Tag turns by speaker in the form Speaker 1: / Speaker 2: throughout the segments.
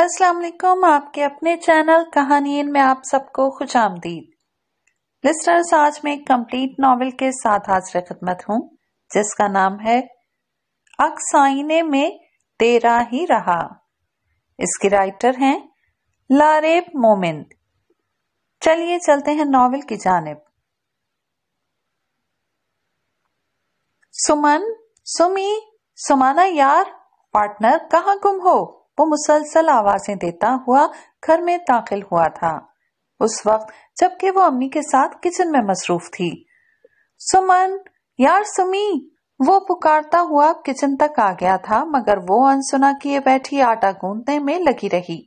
Speaker 1: अस्सलाम वालेकुम आपके अपने चैनल कहानियन में आप सबको खुश आमदीद लिस्टर्स आज मैं एक कंप्लीट नावल के साथ हाजिर खदमत हूँ जिसका नाम है अक्स आईने में तेरा ही रहा इसके राइटर हैं लारेब मोमिन चलिए चलते हैं नावल की जानब सुमन सुमी सुमाना यार पार्टनर कहाँ गुम हो वो मुसलसल आवाजें देता हुआ घर में दाखिल हुआ था उस वक्त जबकि वो अम्मी के साथ किचन में मसरूफ थी सुमन यार सुमी वो पुकारता हुआ किचन तक आ गया था मगर वो अनसुना किए बैठी आटा गूंदने में लगी रही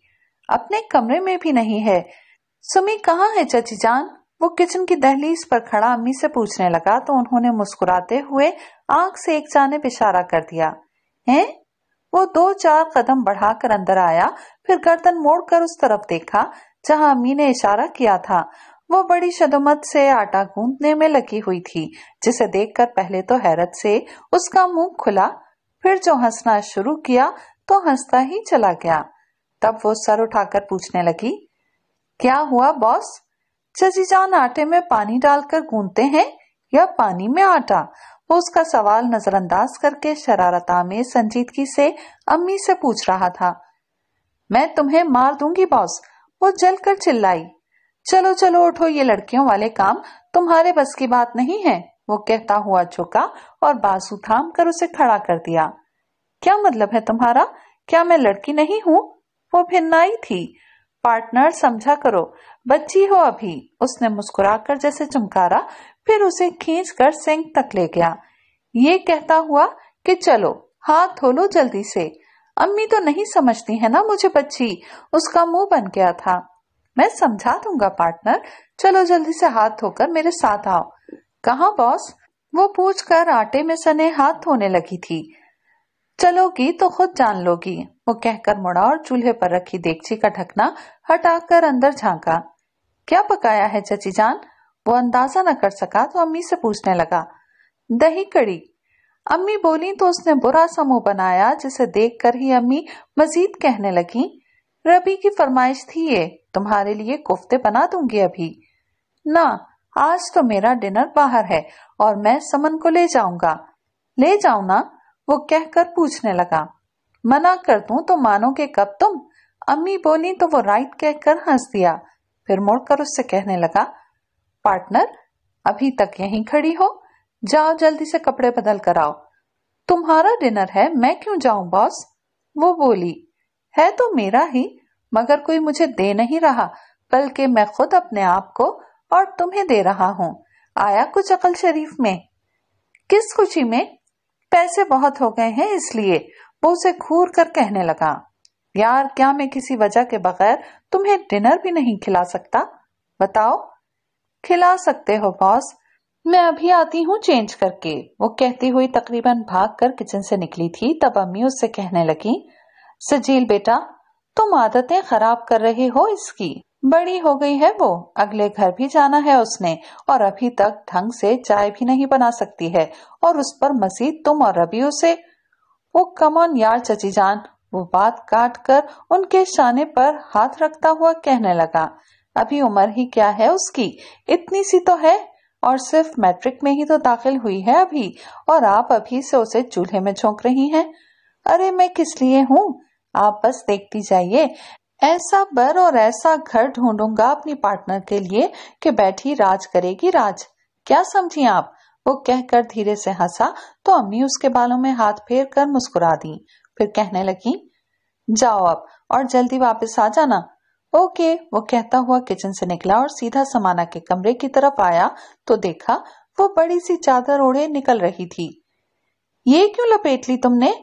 Speaker 1: अपने कमरे में भी नहीं है सुमी कहाँ है चची जान वो किचन की दहलीज पर खड़ा अम्मी से पूछने लगा तो उन्होंने मुस्कुराते हुए आंख से एक जाने इशारा कर दिया हैं वो दो चार कदम बढ़ाकर अंदर आया फिर गर्दन मोड़कर उस तरफ देखा जहां अम्मी ने इशारा किया था वो बड़ी शदमत से आटा गूंदने में लगी हुई थी जिसे देखकर पहले तो हैरत से उसका मुंह खुला फिर जो हंसना शुरू किया तो हंसता ही चला गया तब वो सर उठाकर पूछने लगी क्या हुआ बॉस चची जान आटे में पानी डालकर गूंदते हैं या पानी में आटा वो तो उसका सवाल नजरअंदाज करके शरारत में संजीदगी से अम्मी से पूछ रहा था मैं तुम्हें मार दूंगी बॉस वो जलकर चिल्लाई चलो चलो उठो ये लड़कियों वाले काम तुम्हारे बस की बात नहीं है वो कहता हुआ झुका और बाजू थाम कर उसे खड़ा कर दिया क्या मतलब है तुम्हारा क्या मैं लड़की नहीं हूँ वो भिन्नाई थी पार्टनर समझा करो बच्ची हो अभी उसने मुस्कुराकर जैसे चमकारा फिर उसे खींच कर सिंह तक ले गया ये कहता हुआ कि चलो हाथ धो लो जल्दी से अम्मी तो नहीं समझती है ना मुझे बच्ची उसका मुंह बन गया था मैं समझा दूंगा पार्टनर चलो जल्दी से हाथ धोकर मेरे साथ आओ कहा बॉस वो पूछ कर आटे में सने हाथ धोने लगी थी चलोगी तो खुद जान लोगी वो कहकर मुड़ा और चूल्हे पर रखी देगची का ढकना हटाकर अंदर झांका क्या पकाया है चची जान वो अंदाजा न कर सका तो अम्मी से पूछने लगा दही कड़ी अम्मी बोली तो उसने बुरा सा मुंह बनाया जिसे देखकर ही अम्मी मजीद कहने लगी रबी की फरमाइश थी ये तुम्हारे लिए कोफ्ते बना दूंगी अभी ना आज तो मेरा डिनर बाहर है और मैं समन को ले जाऊंगा ले जाओ ना वो कहकर पूछने लगा मना कर दू तो मानोगे कब तुम अम्मी बोली तो वो राइट कहकर हंस दिया फिर मुड़कर उससे कहने लगा पार्टनर अभी तक यहीं खड़ी हो जाओ जल्दी से कपड़े बदल कर आओ तुम्हारा डिनर है मैं क्यों जाऊं बॉस वो बोली है तो मेरा ही मगर कोई मुझे दे नहीं रहा बल्कि मैं खुद अपने आप को और तुम्हें दे रहा हूँ आया कुछ अकल शरीफ में किस खुशी में पैसे बहुत हो गए हैं इसलिए वो उसे घूर कर कहने लगा यार क्या मैं किसी वजह के बगैर तुम्हें डिनर भी नहीं खिला सकता बताओ खिला सकते हो बॉस मैं अभी आती हूँ चेंज करके वो कहती हुई तकरीबन भाग कर किचन से निकली थी तब अम्मी उससे कहने लगी सजील बेटा तुम आदतें खराब कर रहे हो इसकी बड़ी हो गई है वो अगले घर भी जाना है उसने और अभी तक ढंग से चाय भी नहीं बना सकती है और उस पर मजीद तुम और रबी उसे वो कमन यार चची जान वो बात काट कर उनके शाने पर हाथ रखता हुआ कहने लगा अभी उम्र ही क्या है उसकी इतनी सी तो है और सिर्फ मैट्रिक में ही तो दाखिल हुई है अभी और आप अभी से उसे चूल्हे में झोंक रही हैं अरे मैं किस लिए हूँ आप बस देखती जाइए ऐसा बर और ऐसा घर ढूंढूंगा अपनी पार्टनर के लिए कि बैठी राज करेगी राज क्या समझी आप वो कहकर धीरे से हंसा तो अम्मी उसके बालों में हाथ फेर कर मुस्कुरा दी फिर कहने लगी जाओ अब और जल्दी वापस आ जाना ओके वो कहता हुआ किचन से निकला और सीधा समाना के कमरे की तरफ आया तो देखा वो बड़ी सी चादर ओढ़े निकल रही थी ये क्यों लपेट ली तुमने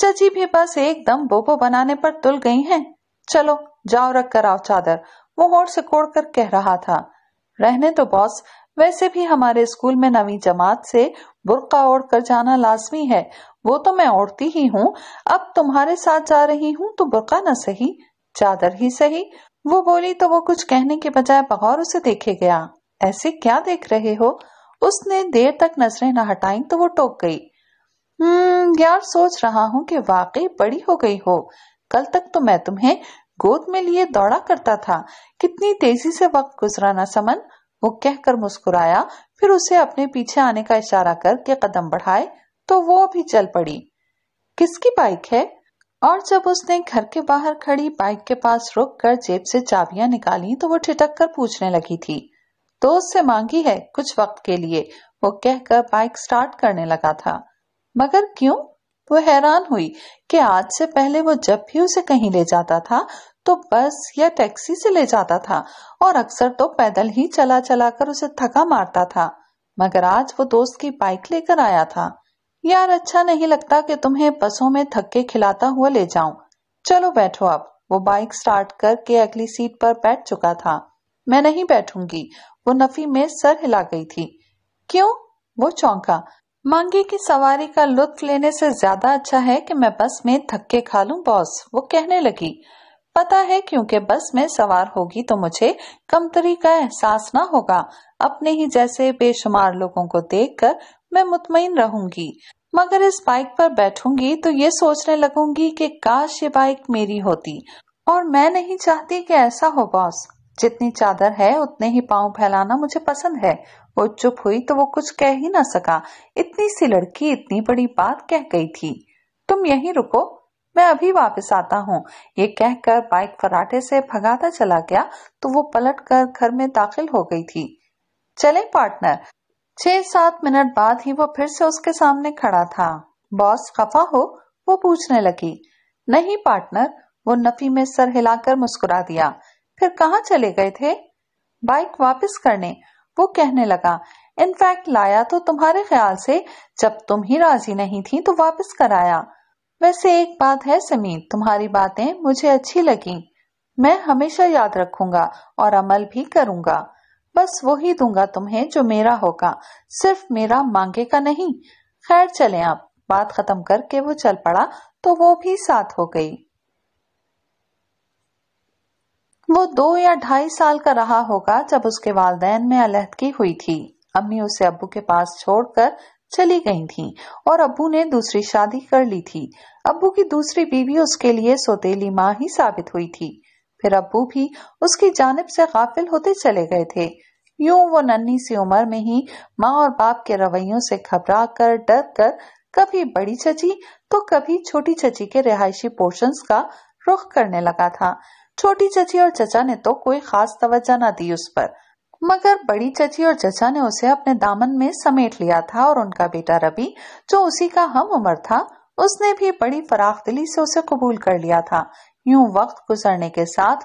Speaker 1: चची भी बस एकदम बोबो बनाने पर तुल गई हैं चलो जाओ रख कर आओ चादर वो से कोड़ कर कह रहा था रहने तो बॉस वैसे भी हमारे स्कूल में नवी जमात से बुरका ओढ़ कर जाना लाजमी है वो तो मैं ओढ़ती ही हूँ अब तुम्हारे साथ जा रही हूँ तो बुरका न सही चादर ही सही वो बोली तो वो कुछ कहने के बजाय बगौर उसे देखे गया ऐसे क्या देख रहे हो उसने देर तक नजरें न हटाई तो वो टोक गई हम्म यार सोच रहा हूँ कि वाकई बड़ी हो गई हो कल तक तो मैं तुम्हें गोद में लिए दौड़ा करता था कितनी तेजी से वक्त गुजरा ना समन वो कहकर मुस्कुराया फिर उसे अपने पीछे आने का इशारा करके कदम बढ़ाए तो वो भी चल पड़ी किसकी बाइक है और जब उसने घर के बाहर खड़ी बाइक के पास रुक कर जेब से चाबियां निकाली तो वो ठिटक कर पूछने लगी थी दोस्त तो से मांगी है कुछ वक्त के लिए वो कहकर बाइक स्टार्ट करने लगा था मगर क्यों वो हैरान हुई कि आज से पहले वो जब भी उसे कहीं ले जाता था तो बस या टैक्सी से ले जाता था और अक्सर तो पैदल ही चला चला कर उसे थका मारता था मगर आज वो दोस्त की बाइक लेकर आया था यार अच्छा नहीं लगता कि तुम्हें बसों में थक्के खिलाता हुआ ले जाऊं चलो बैठो आप वो बाइक स्टार्ट करके अगली सीट पर बैठ चुका था मैं नहीं बैठूंगी वो नफी में सर हिला गई थी क्यों वो चौंका मांगे की सवारी का लुत्फ लेने से ज्यादा अच्छा है कि मैं बस में थक्के खा लूं बॉस वो कहने लगी पता है क्योंकि बस में सवार होगी तो मुझे कमतरी का एहसास ना होगा अपने ही जैसे बेशुमार लोगों को देखकर मैं मुतमिन रहूंगी मगर इस बाइक पर बैठूंगी तो ये सोचने लगूंगी कि काश ये बाइक मेरी होती और मैं नहीं चाहती कि ऐसा हो बॉस जितनी चादर है उतने ही पाँव फैलाना मुझे पसंद है वो चुप हुई तो वो कुछ कह ही ना सका इतनी सी लड़की इतनी बड़ी बात कह गई थी तुम यहीं रुको मैं अभी वापस आता हूँ ये कहकर बाइक फराटे से भगाता चला गया तो वो पलट कर घर में दाखिल हो गई थी चले पार्टनर छह सात मिनट बाद ही वो फिर से उसके सामने खड़ा था बॉस खफा हो वो पूछने लगी नहीं पार्टनर वो नफी में सर हिलाकर मुस्कुरा दिया फिर कहा चले गए थे बाइक वापस करने वो कहने लगा इनफैक्ट लाया तो तुम्हारे ख्याल से जब तुम ही राजी नहीं थी तो वापस कराया वैसे एक बात है समीर तुम्हारी बातें मुझे अच्छी लगी मैं हमेशा याद रखूंगा और अमल भी करूंगा बस वो ही दूंगा तुम्हें जो मेरा होगा सिर्फ मेरा मांगे का नहीं खैर चले आप बात खत्म करके वो चल पड़ा तो वो भी साथ हो गई वो दो या ढाई साल का रहा होगा जब उसके वालदेन में अलहदगी हुई थी अम्मी उसे अबू के पास छोड़कर चली गई थी और अबू ने दूसरी शादी कर ली थी अबू की दूसरी बीवी उसके लिए सोतेली माँ ही साबित हुई थी फिर अबू भी उसकी जानब से गाफिल होते चले गए थे यूं वो नन्ही सी उम्र में ही माँ और बाप के रवैयों से घबरा कर डर कर कभी बड़ी चची तो कभी छोटी चची के रिहायशी पोर्शंस का रुख करने लगा था छोटी चची और चचा ने तो कोई खास तवज्जा ना दी उस पर मगर बड़ी चची और चचा ने उसे अपने दामन में समेट लिया था और उनका बेटा रबी जो उसी का हम उम्र था उसने भी बड़ी फराख दिली से उसे कबूल कर लिया था यूं वक्त गुजरने के साथ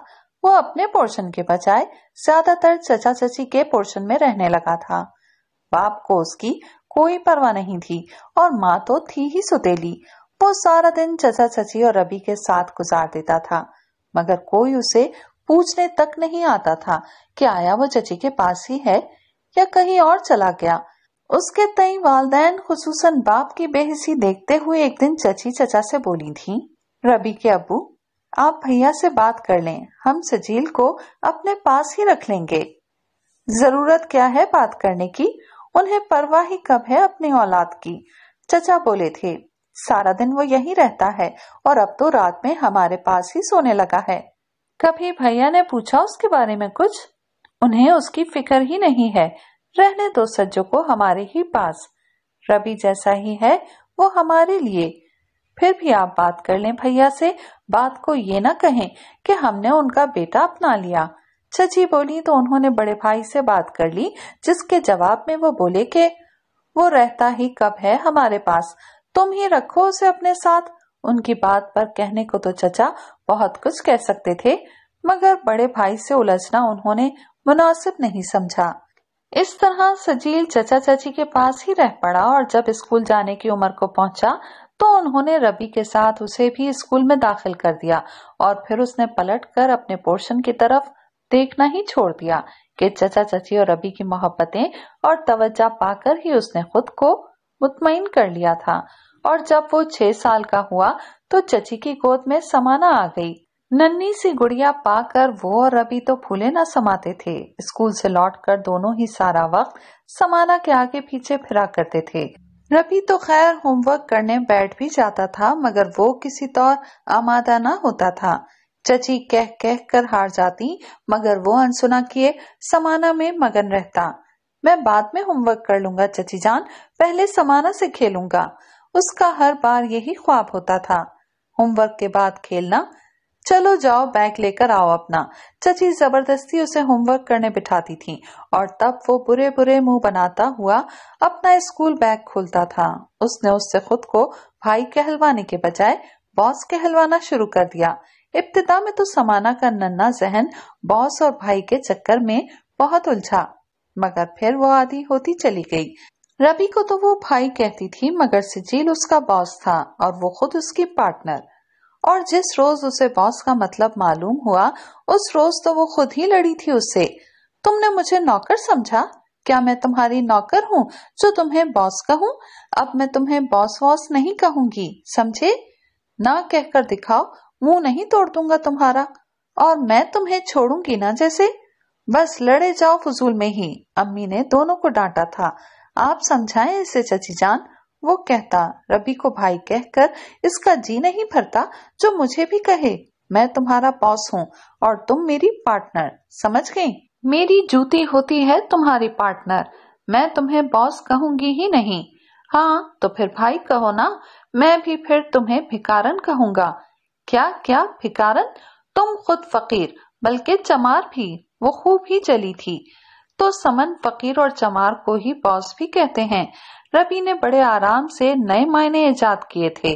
Speaker 1: वो अपने पोर्शन के बजाय ज्यादातर चचा चची के पोर्शन में रहने लगा था बाप को उसकी कोई परवाह नहीं थी और माँ तो थी ही सुतेली वो सारा दिन चचा चची और रवि के साथ गुजार देता था मगर कोई उसे पूछने तक नहीं आता था कि आया वो चची के पास ही है या कहीं और चला गया उसके तई वालदेन खसूसन बाप की बेहिसी देखते हुए एक दिन चची चचा से बोली थी रबी के अबू आप भैया से बात कर लें हम सजील को अपने पास ही रख लेंगे जरूरत क्या है बात करने की उन्हें परवाह ही कब है अपनी औलाद की चचा बोले थे सारा दिन वो यहीं रहता है और अब तो रात में हमारे पास ही सोने लगा है कभी भैया ने पूछा उसके बारे में कुछ उन्हें उसकी फिक्र ही नहीं है रहने दो सज्जो को हमारे ही पास रवि जैसा ही है वो हमारे लिए फिर भी आप बात कर लें भैया से बात को ये ना कहें कि हमने उनका बेटा अपना लिया चची बोली तो उन्होंने बड़े भाई से बात कर ली जिसके जवाब में वो बोले के वो रहता ही कब है हमारे पास तुम ही रखो उसे अपने साथ उनकी बात पर कहने को तो चचा बहुत कुछ कह सकते थे मगर बड़े भाई से उलझना उन्होंने मुनासिब नहीं समझा इस तरह सजील चचा चाची के पास ही रह पड़ा और जब स्कूल जाने की उम्र को पहुंचा तो उन्होंने रबी के साथ उसे भी स्कूल में दाखिल कर दिया और फिर उसने पलट कर अपने पोर्शन की तरफ देखना ही छोड़ दिया कि चचा चची और रबी की मोहब्बतें और तवज्जा पाकर ही उसने खुद को मुतमिन कर लिया था और जब वो छह साल का हुआ तो चची की गोद में समाना आ गई नन्नी सी गुड़िया पाकर वो और रबी तो फूले न समाते थे स्कूल से लौटकर दोनों ही सारा वक्त समाना के आगे पीछे फिरा करते थे रवि तो खैर होमवर्क करने बैठ भी जाता था मगर वो किसी तौर आमादा ना होता था चची कह कह कर हार जाती मगर वो अनसुना किए समाना में मगन रहता मैं बाद में होमवर्क कर लूंगा चची जान पहले समाना से खेलूंगा उसका हर बार यही ख्वाब होता था होमवर्क के बाद खेलना चलो जाओ बैग लेकर आओ अपना चची जबरदस्ती उसे होमवर्क करने बिठाती थी और तब वो बुरे बुरे मुंह बनाता हुआ अपना स्कूल बैग खोलता था उसने उससे खुद को भाई कहलवाने के बजाय बॉस कहलवाना शुरू कर दिया इब्तदा में तो समाना का नन्ना जहन बॉस और भाई के चक्कर में बहुत उलझा मगर फिर वो आधी होती चली गई रवि को तो वो भाई कहती थी मगर सिजील उसका बॉस था और वो खुद उसकी पार्टनर और जिस रोज उसे बॉस का मतलब मालूम हुआ उस रोज तो वो खुद ही लड़ी थी उससे तुमने मुझे नौकर समझा क्या मैं तुम्हारी नौकर हूँ जो तुम्हें बॉस कहूँ अब मैं तुम्हें बॉस वॉस नहीं कहूंगी समझे ना कहकर दिखाओ मुंह नहीं तोड़ दूंगा तुम्हारा और मैं तुम्हें छोड़ूंगी ना जैसे बस लड़े जाओ फजूल में ही अम्मी ने दोनों को डांटा था आप समझाएं इसे चची जान वो कहता रबी को भाई कहकर इसका जी नहीं भरता जो मुझे भी कहे मैं तुम्हारा बॉस हूँ और तुम मेरी पार्टनर समझ गए मेरी जूती होती है तुम्हारी पार्टनर मैं तुम्हें बॉस कहूंगी ही नहीं हाँ तो फिर भाई कहो ना मैं भी फिर तुम्हें भिकारन कहूंगा क्या क्या भिकारन तुम खुद फकीर बल्कि चमार भी वो खूब ही चली थी तो समन फकीर और चमार को ही बॉस भी कहते हैं रबी ने बड़े आराम से नए मायने ईजाद किए थे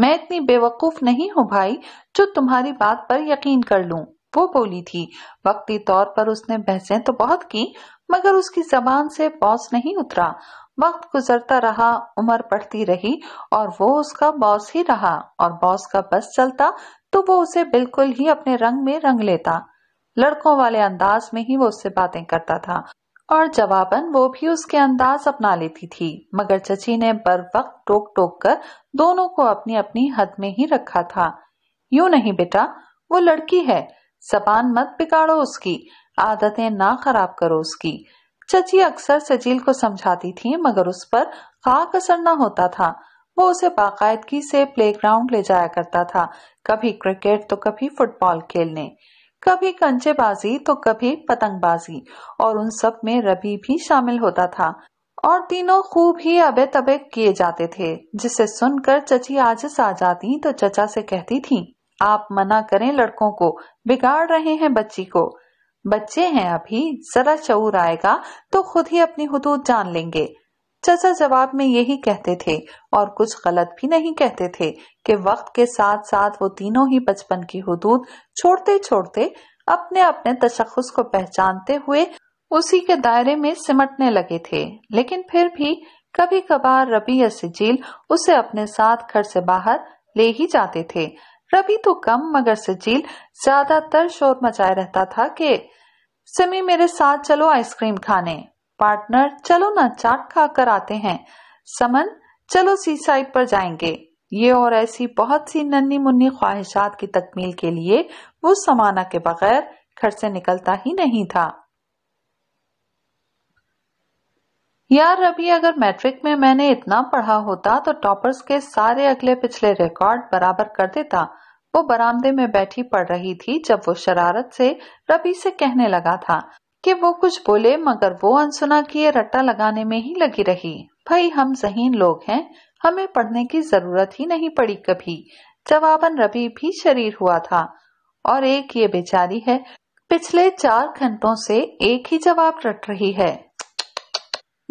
Speaker 1: मैं इतनी बेवकूफ नहीं हूँ भाई जो तुम्हारी बात पर यकीन कर लूं वो बोली थी वक्ती तौर पर उसने बहसें तो बहुत की मगर उसकी जबान से बॉस नहीं उतरा वक्त गुजरता रहा उम्र पढ़ती रही और वो उसका बॉस ही रहा और बॉस का बस चलता तो वो उसे बिल्कुल ही अपने रंग में रंग लेता लड़कों वाले अंदाज में ही वो उससे बातें करता था और जवाबन वो भी उसके अंदाज अपना लेती थी मगर चची ने बर वक्त टोक टोक कर दोनों को अपनी अपनी हद में ही रखा था यूं नहीं बेटा वो लड़की है जबान मत बिगाड़ो उसकी आदतें ना खराब करो उसकी चची अक्सर सजील को समझाती थी मगर उस पर खाक असर न होता था वो उसे बाकायदगी से प्लेग्राउंड ले जाया करता था कभी क्रिकेट तो कभी फुटबॉल खेलने कभी कंचेबाजी तो कभी पतंगबाजी और उन सब में रबी भी शामिल होता था और तीनों खूब ही अबे तबे किए जाते थे जिसे सुनकर चची आजिस आ जाती तो चचा से कहती थी आप मना करें लड़कों को बिगाड़ रहे हैं बच्ची को बच्चे हैं अभी जरा शऊर आएगा तो खुद ही अपनी हदूद जान लेंगे चाचा जवाब में यही कहते थे और कुछ गलत भी नहीं कहते थे कि वक्त के साथ साथ वो तीनों ही बचपन की हदूद छोड़ते छोड़ते अपने अपने तशखस को पहचानते हुए उसी के दायरे में सिमटने लगे थे लेकिन फिर भी कभी कभार रबी या सजील उसे अपने साथ घर से बाहर ले ही जाते थे रबी तो कम मगर सिजील ज्यादातर शोर मचाए रहता था कि सिमी मेरे साथ चलो आइसक्रीम खाने पार्टनर चलो ना चाट खा कर आते हैं समन चलो सी साइड पर जाएंगे ये और ऐसी बहुत सी नन्नी मुन्नी ख्वाहिशात की तकमील के लिए वो समाना के बगैर घर से निकलता ही नहीं था यार अभी अगर मैट्रिक में मैंने इतना पढ़ा होता तो टॉपर्स के सारे अगले पिछले रिकॉर्ड बराबर कर देता वो बरामदे में बैठी पढ़ रही थी जब वो शरारत से रबी से कहने लगा था कि वो कुछ बोले मगर वो अनसुना किए रट्टा लगाने में ही लगी रही भाई हम जहीन लोग हैं हमें पढ़ने की जरूरत ही नहीं पड़ी कभी जवाबन रवि भी शरीर हुआ था और एक ये बेचारी है पिछले चार घंटों से एक ही जवाब रट रही है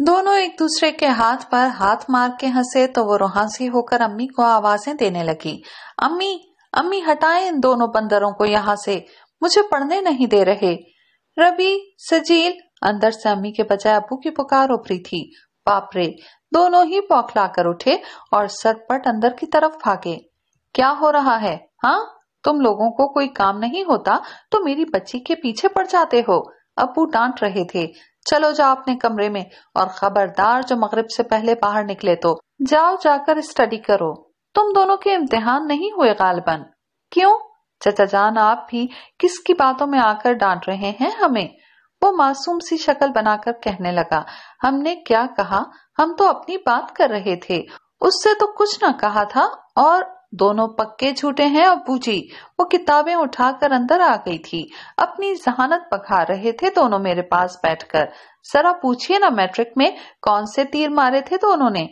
Speaker 1: दोनों एक दूसरे के हाथ पर हाथ मार के हंसे तो वो रोहांसी होकर अम्मी को आवाजें देने लगी अम्मी अम्मी हटाएं इन दोनों बंदरों को यहाँ से मुझे पढ़ने नहीं दे रहे रबी सजील अंदर से अम्मी के बजाय अबू की पुकार उभरी थी पापरे दोनों ही पौखला कर उठे और सरपट अंदर की तरफ भागे क्या हो रहा है हाँ तुम लोगों को कोई काम नहीं होता तो मेरी बच्ची के पीछे पड़ जाते हो अबू डांट रहे थे चलो जाओ अपने कमरे में और खबरदार जो मगरिब से पहले बाहर निकले तो जाओ जाकर स्टडी करो तुम दोनों के इम्तिहान नहीं हुए गालबन क्यों चचा जान आप भी किसकी बातों में आकर डांट रहे हैं हमें वो मासूम सी शक्ल बनाकर कहने लगा हमने क्या कहा हम तो अपनी बात कर रहे थे उससे तो कुछ ना कहा था और दोनों पक्के झूठे हैं अबू जी वो किताबें उठाकर अंदर आ गई थी अपनी जहानत पखा रहे थे दोनों मेरे पास बैठकर जरा पूछिए ना मैट्रिक में कौन से तीर मारे थे दोनों ने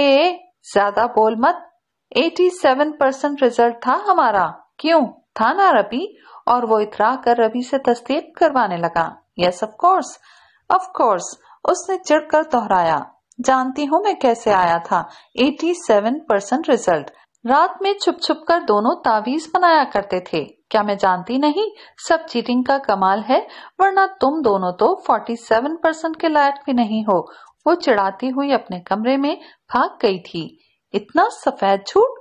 Speaker 1: ए ज्यादा बोल मत 87 परसेंट रिजल्ट था हमारा क्यों था ना रबी और वो इतरा कर रबी से तस्दीक करवाने लगा yes of course of course उसने चिड़कर दोहराया जानती हूँ मैं कैसे आया था 87 परसेंट रिजल्ट रात में छुप छुप कर दोनों तावीज बनाया करते थे क्या मैं जानती नहीं सब चीटिंग का कमाल है वरना तुम दोनों तो 47 परसेंट के लायक भी नहीं हो वो चिड़ाती हुई अपने कमरे में भाग गई थी इतना सफेद झूठ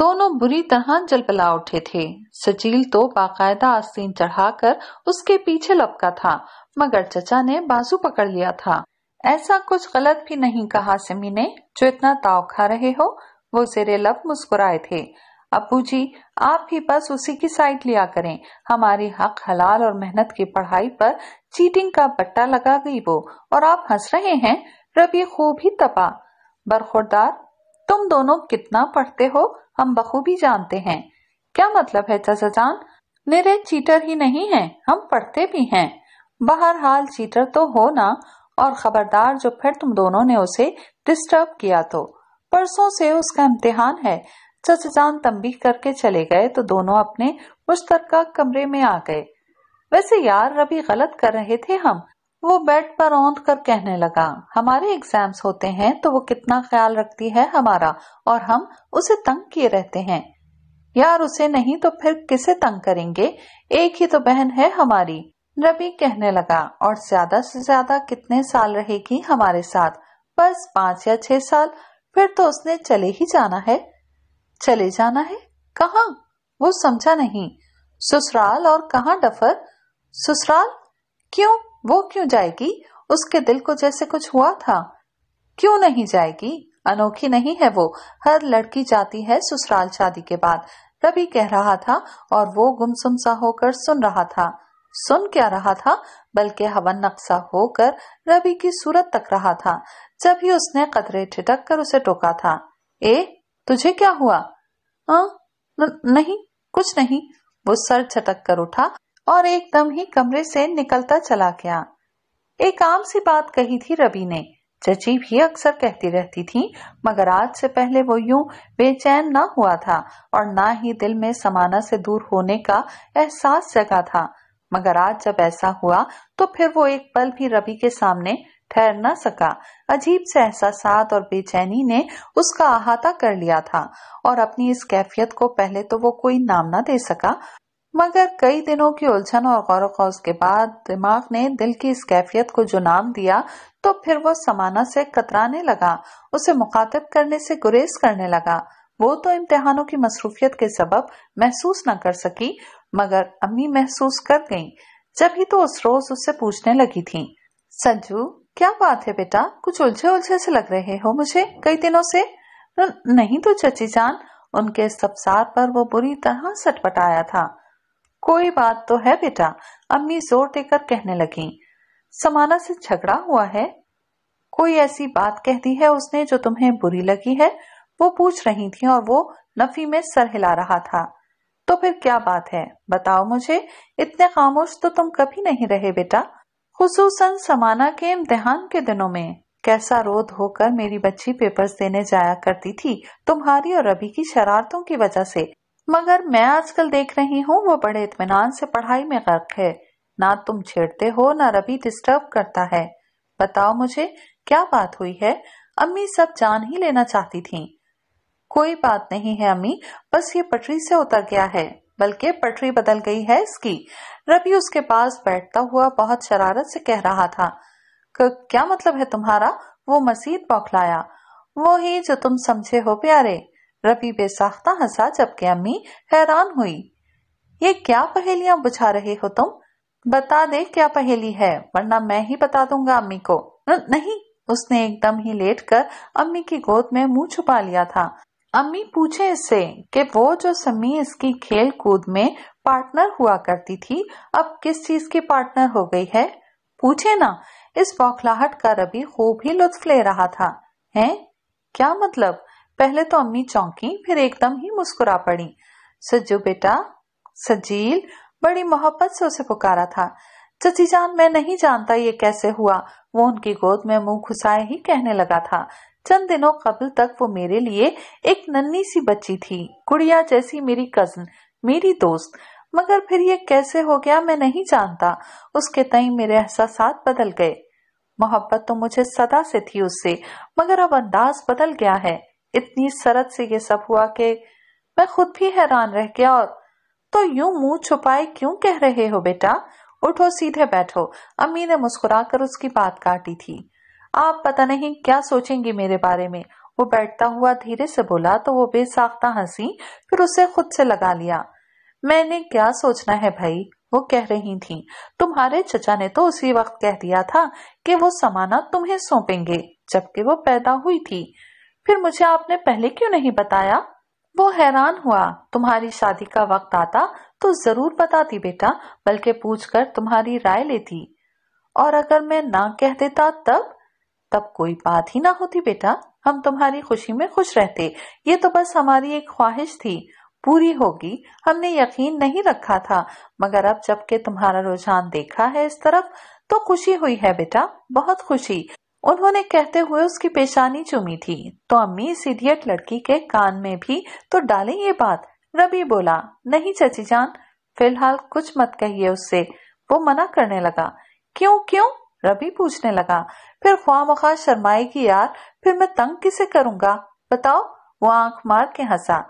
Speaker 1: दोनों बुरी तरह जलपला उठे थे सचील तो बाकायदा आस्तीन चढ़ाकर उसके पीछे लपका था मगर चचा ने बाजू पकड़ लिया था ऐसा कुछ गलत भी नहीं कहा सिमी ने जो इतना ताव खा रहे हो वो जेरे लब मुस्कुराए थे अबू जी आप भी बस उसी की साइड लिया करें हमारी हक हलाल और मेहनत की पढ़ाई पर चीटिंग का बट्टा लगा गई वो और आप हंस रहे हैं रबी खूब ही तपा बरखुरदार तुम दोनों कितना पढ़ते हो हम बखूबी जानते हैं क्या मतलब है चाचा जान निरे चीटर ही नहीं है हम पढ़ते भी हैं बहरहाल चीटर तो हो ना और खबरदार जो फिर तुम दोनों ने उसे डिस्टर्ब किया तो परसों से उसका इम्तिहान है चाचा जान तम्बी करके चले गए तो दोनों अपने मुश्तरका कमरे में आ गए वैसे यार रबी गलत कर रहे थे हम वो बेड पर रौंद कर कहने लगा हमारे एग्जाम्स होते हैं तो वो कितना ख्याल रखती है हमारा और हम उसे तंग किए रहते हैं यार उसे नहीं तो फिर किसे तंग करेंगे एक ही तो बहन है हमारी रबी कहने लगा और ज्यादा से ज्यादा कितने साल रहेगी हमारे साथ बस पाँच या छह साल फिर तो उसने चले ही जाना है चले जाना है कहा वो समझा नहीं ससुराल और कहा डफर ससुराल क्यों वो क्यों जाएगी उसके दिल को जैसे कुछ हुआ था क्यों नहीं जाएगी अनोखी नहीं है वो हर लड़की जाती है ससुराल शादी के बाद रवि कह रहा था और वो गुमसुम सा होकर सुन रहा था सुन क्या रहा था बल्कि हवन नक्शा होकर रवि की सूरत तक रहा था जब ही उसने कतरे ठिटक कर उसे टोका था ए तुझे क्या हुआ आ, अं, न, नहीं कुछ नहीं वो सर छटक कर उठा और एकदम ही कमरे से निकलता चला गया एक आम सी बात कही थी रवि ने चची भी अक्सर कहती रहती थी मगर आज से पहले वो यूं बेचैन ना हुआ था और ना ही दिल में समाना से दूर होने का एहसास जगा था मगर आज जब ऐसा हुआ तो फिर वो एक पल भी रवि के सामने ठहर ना सका अजीब से एहसासात और बेचैनी ने उसका अहाता कर लिया था और अपनी इस कैफियत को पहले तो वो कोई नाम ना दे सका मगर कई दिनों की उलझन और गौर खौज के बाद दिमाग ने दिल की इस कैफियत को जो नाम दिया तो फिर वो समाना से कतराने लगा उसे मुखातब करने से गुरेज करने लगा वो तो इम्तिहानों की मसरूफियत के सबब महसूस न कर सकी मगर अम्मी महसूस कर गई जब ही तो उस रोज उससे पूछने लगी थी संजू क्या बात है बेटा कुछ उलझे उलझे से लग रहे हो मुझे कई दिनों से न, नहीं तो चची जान उनके इस पर वो बुरी तरह सटपटाया था कोई बात तो है बेटा अम्मी जोर देकर कहने लगी समाना से झगड़ा हुआ है कोई ऐसी बात कह दी है उसने जो तुम्हें बुरी लगी है वो पूछ रही थी और वो नफी में सर हिला रहा था तो फिर क्या बात है बताओ मुझे इतने खामोश तो तुम कभी नहीं रहे बेटा खसूस समाना के इम्तिहान के दिनों में कैसा रोध होकर मेरी बच्ची पेपर्स देने जाया करती थी तुम्हारी और रवि की शरारतों की वजह से मगर मैं आजकल देख रही हूँ वो बड़े इतमान से पढ़ाई में गर्क है ना तुम छेड़ते हो ना रवि डिस्टर्ब करता है बताओ मुझे क्या बात हुई है अम्मी सब जान ही लेना चाहती थीं। कोई बात नहीं है अम्मी बस ये पटरी से उतर गया है बल्कि पटरी बदल गई है इसकी रवि उसके पास बैठता हुआ बहुत शरारत से कह रहा था क्या मतलब है तुम्हारा वो मसीद बौखलाया वो ही जो तुम समझे हो प्यारे रफी बेसाख्ता हंसा जबकि अम्मी हैरान हुई ये क्या पहेलियां बुझा रहे हो तुम बता दे क्या पहेली है वरना मैं ही बता दूंगा अम्मी को न, नहीं उसने एकदम ही लेट कर अम्मी की गोद में मुंह छुपा लिया था अम्मी पूछे इससे कि वो जो समी इसकी खेल कूद में पार्टनर हुआ करती थी अब किस चीज की पार्टनर हो गई है पूछे ना इस बौखलाहट का रबी खूब ही लुत्फ ले रहा था हैं क्या मतलब पहले तो अम्मी चौंकी फिर एकदम ही मुस्कुरा पड़ी सज्जू बेटा सजील बड़ी मोहब्बत से उसे पुकारा था चची जान मैं नहीं जानता ये कैसे हुआ वो उनकी गोद में मुंह घुसाए ही कहने लगा था चंद दिनों कबल तक वो मेरे लिए एक नन्नी सी बच्ची थी गुड़िया जैसी मेरी कजन मेरी दोस्त मगर फिर ये कैसे हो गया मैं नहीं जानता उसके तई मेरे एहसास बदल गए मोहब्बत तो मुझे सदा से थी उससे मगर अब अंदाज बदल गया है इतनी सरत से ये सब हुआ कि मैं खुद भी हैरान रह गया और तो यूं मुंह छुपाए क्यों कह रहे हो बेटा उठो सीधे बैठो अम्मी ने मुस्कुरा कर उसकी बात काटी थी आप पता नहीं क्या सोचेंगी मेरे बारे में वो बैठता हुआ धीरे से बोला तो वो बेसाख्ता हंसी फिर उसे खुद से लगा लिया मैंने क्या सोचना है भाई वो कह रही थी तुम्हारे चचा ने तो उसी वक्त कह दिया था कि वो समाना तुम्हें सौंपेंगे जबकि वो पैदा हुई थी फिर मुझे आपने पहले क्यों नहीं बताया वो हैरान हुआ तुम्हारी शादी का वक्त आता तो जरूर बताती बेटा बल्कि पूछकर तुम्हारी राय लेती और अगर मैं ना कह देता तब तब कोई बात ही ना होती बेटा हम तुम्हारी खुशी में खुश रहते ये तो बस हमारी एक ख्वाहिश थी पूरी होगी हमने यकीन नहीं रखा था मगर अब जबकि तुम्हारा रुझान देखा है इस तरफ तो खुशी हुई है बेटा बहुत खुशी उन्होंने कहते हुए उसकी पेशानी चूमी थी तो अम्मी इस इडियट लड़की के कान में भी तो डालें ये बात रबी बोला नहीं चची जान फिलहाल कुछ मत कहिए उससे वो मना करने लगा क्यों क्यों रबी पूछने लगा फिर मुखा शर्माएगी यार फिर मैं तंग किसे करूंगा बताओ वो आंख मार के हंसा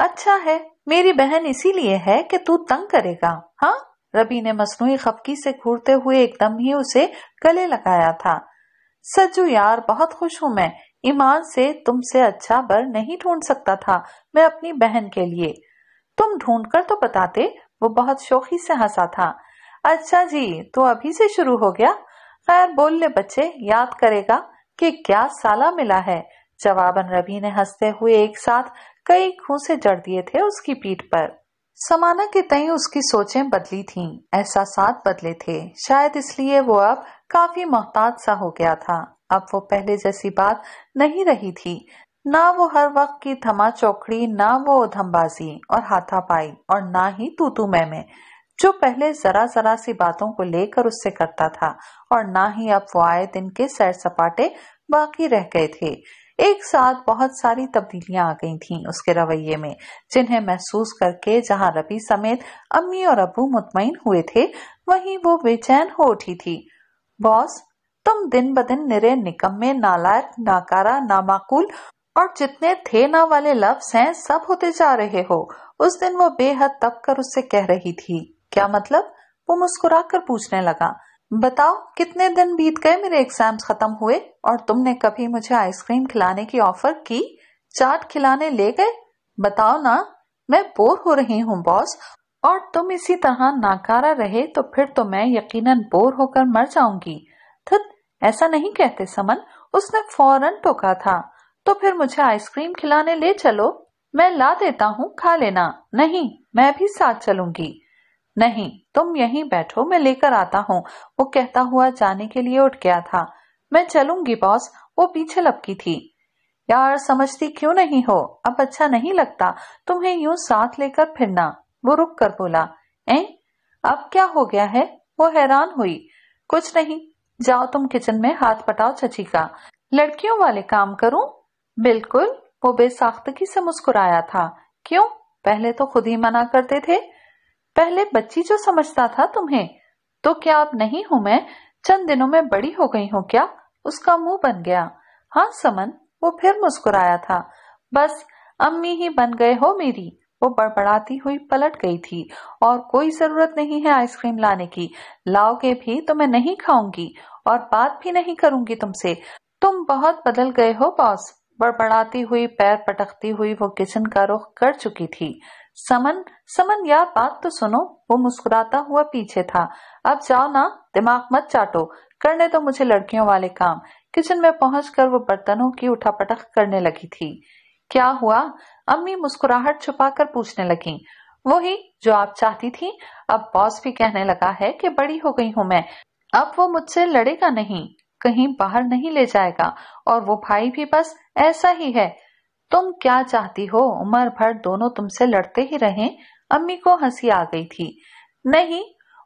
Speaker 1: अच्छा है मेरी बहन इसीलिए है कि तू तंग करेगा हाँ रबी ने मसनू खपकी से घूरते हुए एकदम ही उसे गले लगाया था सज्जू यार बहुत खुश हूँ मैं ईमान से तुमसे अच्छा बर नहीं ढूंढ सकता था मैं अपनी बहन के लिए तुम ढूंढ कर तो बताते वो बहुत शोखी से हंसा था अच्छा जी तो अभी से शुरू हो गया खैर बोल ले बच्चे याद करेगा कि क्या साला मिला है जवाबन रवि ने हंसते हुए एक साथ कई खूसे जड़ दिए थे उसकी पीठ पर समाना के तय उसकी सोचें बदली थीं, एहसास बदले थे शायद इसलिए वो अब काफी मोहतात सा हो गया था अब वो पहले जैसी बात नहीं रही थी ना वो हर वक्त की थमा चौकड़ी ना वो धमबाजी और हाथापाई और ना ही तूतू मैं में जो पहले जरा जरा सी बातों को लेकर उससे करता था और ना ही अब वो आए दिन के सैर सपाटे बाकी रह गए थे एक साथ बहुत सारी तब्दीलियां आ गई थीं उसके रवैये में जिन्हें महसूस करके जहां रबी समेत अम्मी और अबू मुतमिन हुए थे वहीं वो बेचैन हो उठी थी बॉस तुम दिन ब दिन निरे निकम्मे नालायक नाकारा नामाकुल और जितने थे ना वाले लफ्स हैं सब होते जा रहे हो उस दिन वो बेहद तप कर उससे कह रही थी क्या मतलब वो मुस्कुरा कर पूछने लगा बताओ कितने दिन बीत गए मेरे एग्जाम्स खत्म हुए और तुमने कभी मुझे आइसक्रीम खिलाने की ऑफर की चाट खिलाने ले गए बताओ ना मैं बोर हो रही हूँ बॉस और तुम इसी तरह नाकारा रहे तो फिर तो मैं यकीनन बोर होकर मर जाऊंगी थत ऐसा नहीं कहते समन उसने फौरन टोका था तो फिर मुझे आइसक्रीम खिलाने ले चलो मैं ला देता हूँ खा लेना नहीं मैं भी साथ चलूंगी नहीं तुम यहीं बैठो मैं लेकर आता हूँ वो कहता हुआ जाने के लिए उठ गया था मैं चलूंगी बॉस वो पीछे लपकी थी यार समझती क्यों नहीं हो अब अच्छा नहीं लगता तुम्हें यूं साथ लेकर फिरना वो रुक कर बोला ए अब क्या हो गया है वो हैरान हुई कुछ नहीं जाओ तुम किचन में हाथ पटाओ चची का लड़कियों वाले काम करूं बिल्कुल वो बेसाख्तगी से मुस्कुराया था क्यों पहले तो खुद ही मना करते थे पहले बच्ची जो समझता था तुम्हें तो क्या अब नहीं हूं मैं चंद दिनों में बड़ी हो गई हूँ क्या उसका मुंह बन गया हाँ समन वो फिर मुस्कुराया था बस अम्मी ही बन गए हो मेरी वो बड़बड़ाती हुई पलट गई थी और कोई जरूरत नहीं है आइसक्रीम लाने की लाओगे भी तो मैं नहीं खाऊंगी और बात भी नहीं करूंगी तुमसे तुम बहुत बदल गए हो बॉस बड़बड़ाती हुई पैर पटकती हुई वो किचन का रुख कर चुकी थी समन समन यार बात तो सुनो वो मुस्कुराता हुआ पीछे था अब जाओ ना दिमाग मत चाटो करने तो मुझे लड़कियों वाले काम किचन में पहुंचकर वो बर्तनों की उठापटक करने लगी थी क्या हुआ अम्मी मुस्कुराहट छुपाकर पूछने लगी वही जो आप चाहती थी अब बॉस भी कहने लगा है कि बड़ी हो गई हूँ मैं अब वो मुझसे लड़ेगा नहीं कहीं बाहर नहीं ले जाएगा और वो भाई भी बस ऐसा ही है तुम क्या चाहती हो उम्र भर दोनों तुमसे लड़ते ही रहे अम्मी को हंसी आ गई थी नहीं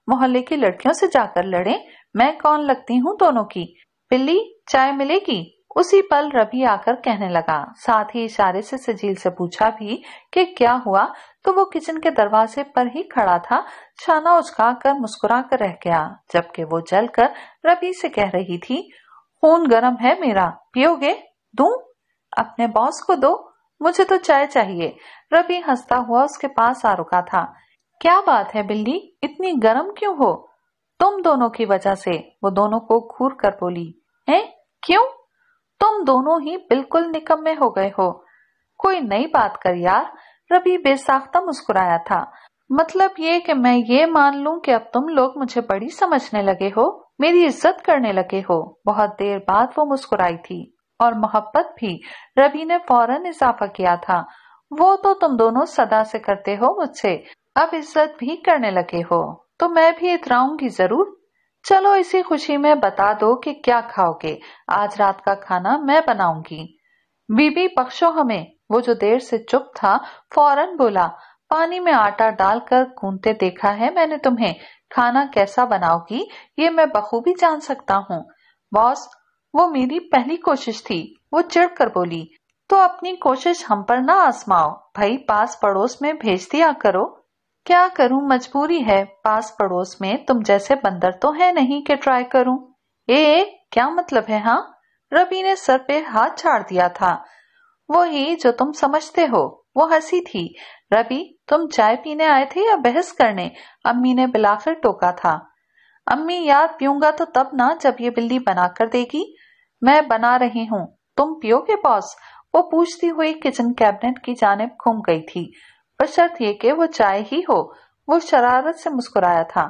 Speaker 1: मोहल्ले की लड़कियों से जाकर लड़े मैं कौन लगती हूँ दोनों की बिल्ली चाय मिलेगी उसी पल रवि आकर कहने लगा साथ ही इशारे से सजील से पूछा भी कि क्या हुआ तो वो किचन के दरवाजे पर ही खड़ा था छाना उचका कर मुस्कुरा कर रह गया जबकि वो जलकर रवि से कह रही थी खून गर्म है मेरा पियोगे दू अपने बॉस को दो मुझे तो चाय चाहिए रवि हंसता हुआ उसके पास आ रुका था क्या बात है बिल्ली इतनी गर्म क्यों हो तुम दोनों की वजह से वो दोनों को घूर कर बोली है क्यों तुम दोनों ही बिल्कुल निकम्मे हो गए हो कोई नई बात कर यार रवि बेसाख्ता मुस्कुराया था मतलब ये कि मैं ये मान लूं कि अब तुम लोग मुझे बड़ी समझने लगे हो मेरी इज्जत करने लगे हो बहुत देर बाद वो मुस्कुराई थी और मोहब्बत भी रवि ने फौरन इजाफा किया था वो तो तुम दोनों सदा से करते हो मुझसे अब इज्जत भी करने लगे हो तो मैं भी इतराऊंगी जरूर चलो इसी खुशी में बता दो कि क्या खाओगे आज रात का खाना मैं बनाऊंगी बीबी पक्षो हमें वो जो देर से चुप था फौरन बोला पानी में आटा डालकर कूदते देखा है मैंने तुम्हें खाना कैसा बनाओगी ये मैं बखूबी जान सकता हूँ बॉस वो मेरी पहली कोशिश थी वो चिड़ कर बोली तो अपनी कोशिश हम पर ना आसमाओ भाई पास पड़ोस में भेज दिया करो क्या करूं मजबूरी है पास पड़ोस में तुम जैसे बंदर तो है नहीं कि ट्राई करूं ए क्या मतलब है हाँ रवि ने सर पे हाथ छाड़ दिया था वो ही जो तुम समझते हो वो हंसी थी रवि तुम चाय पीने आए थे या बहस करने अम्मी ने बिलाफिर टोका था अम्मी याद पीऊंगा तो तब ना जब ये बिल्ली बना कर देगी मैं बना रही हूँ तुम पियोगे बॉस वो पूछती हुई किचन कैबिनेट की जानब घूम गई थी बशर्त ये कि वो चाय ही हो वो शरारत से मुस्कुराया था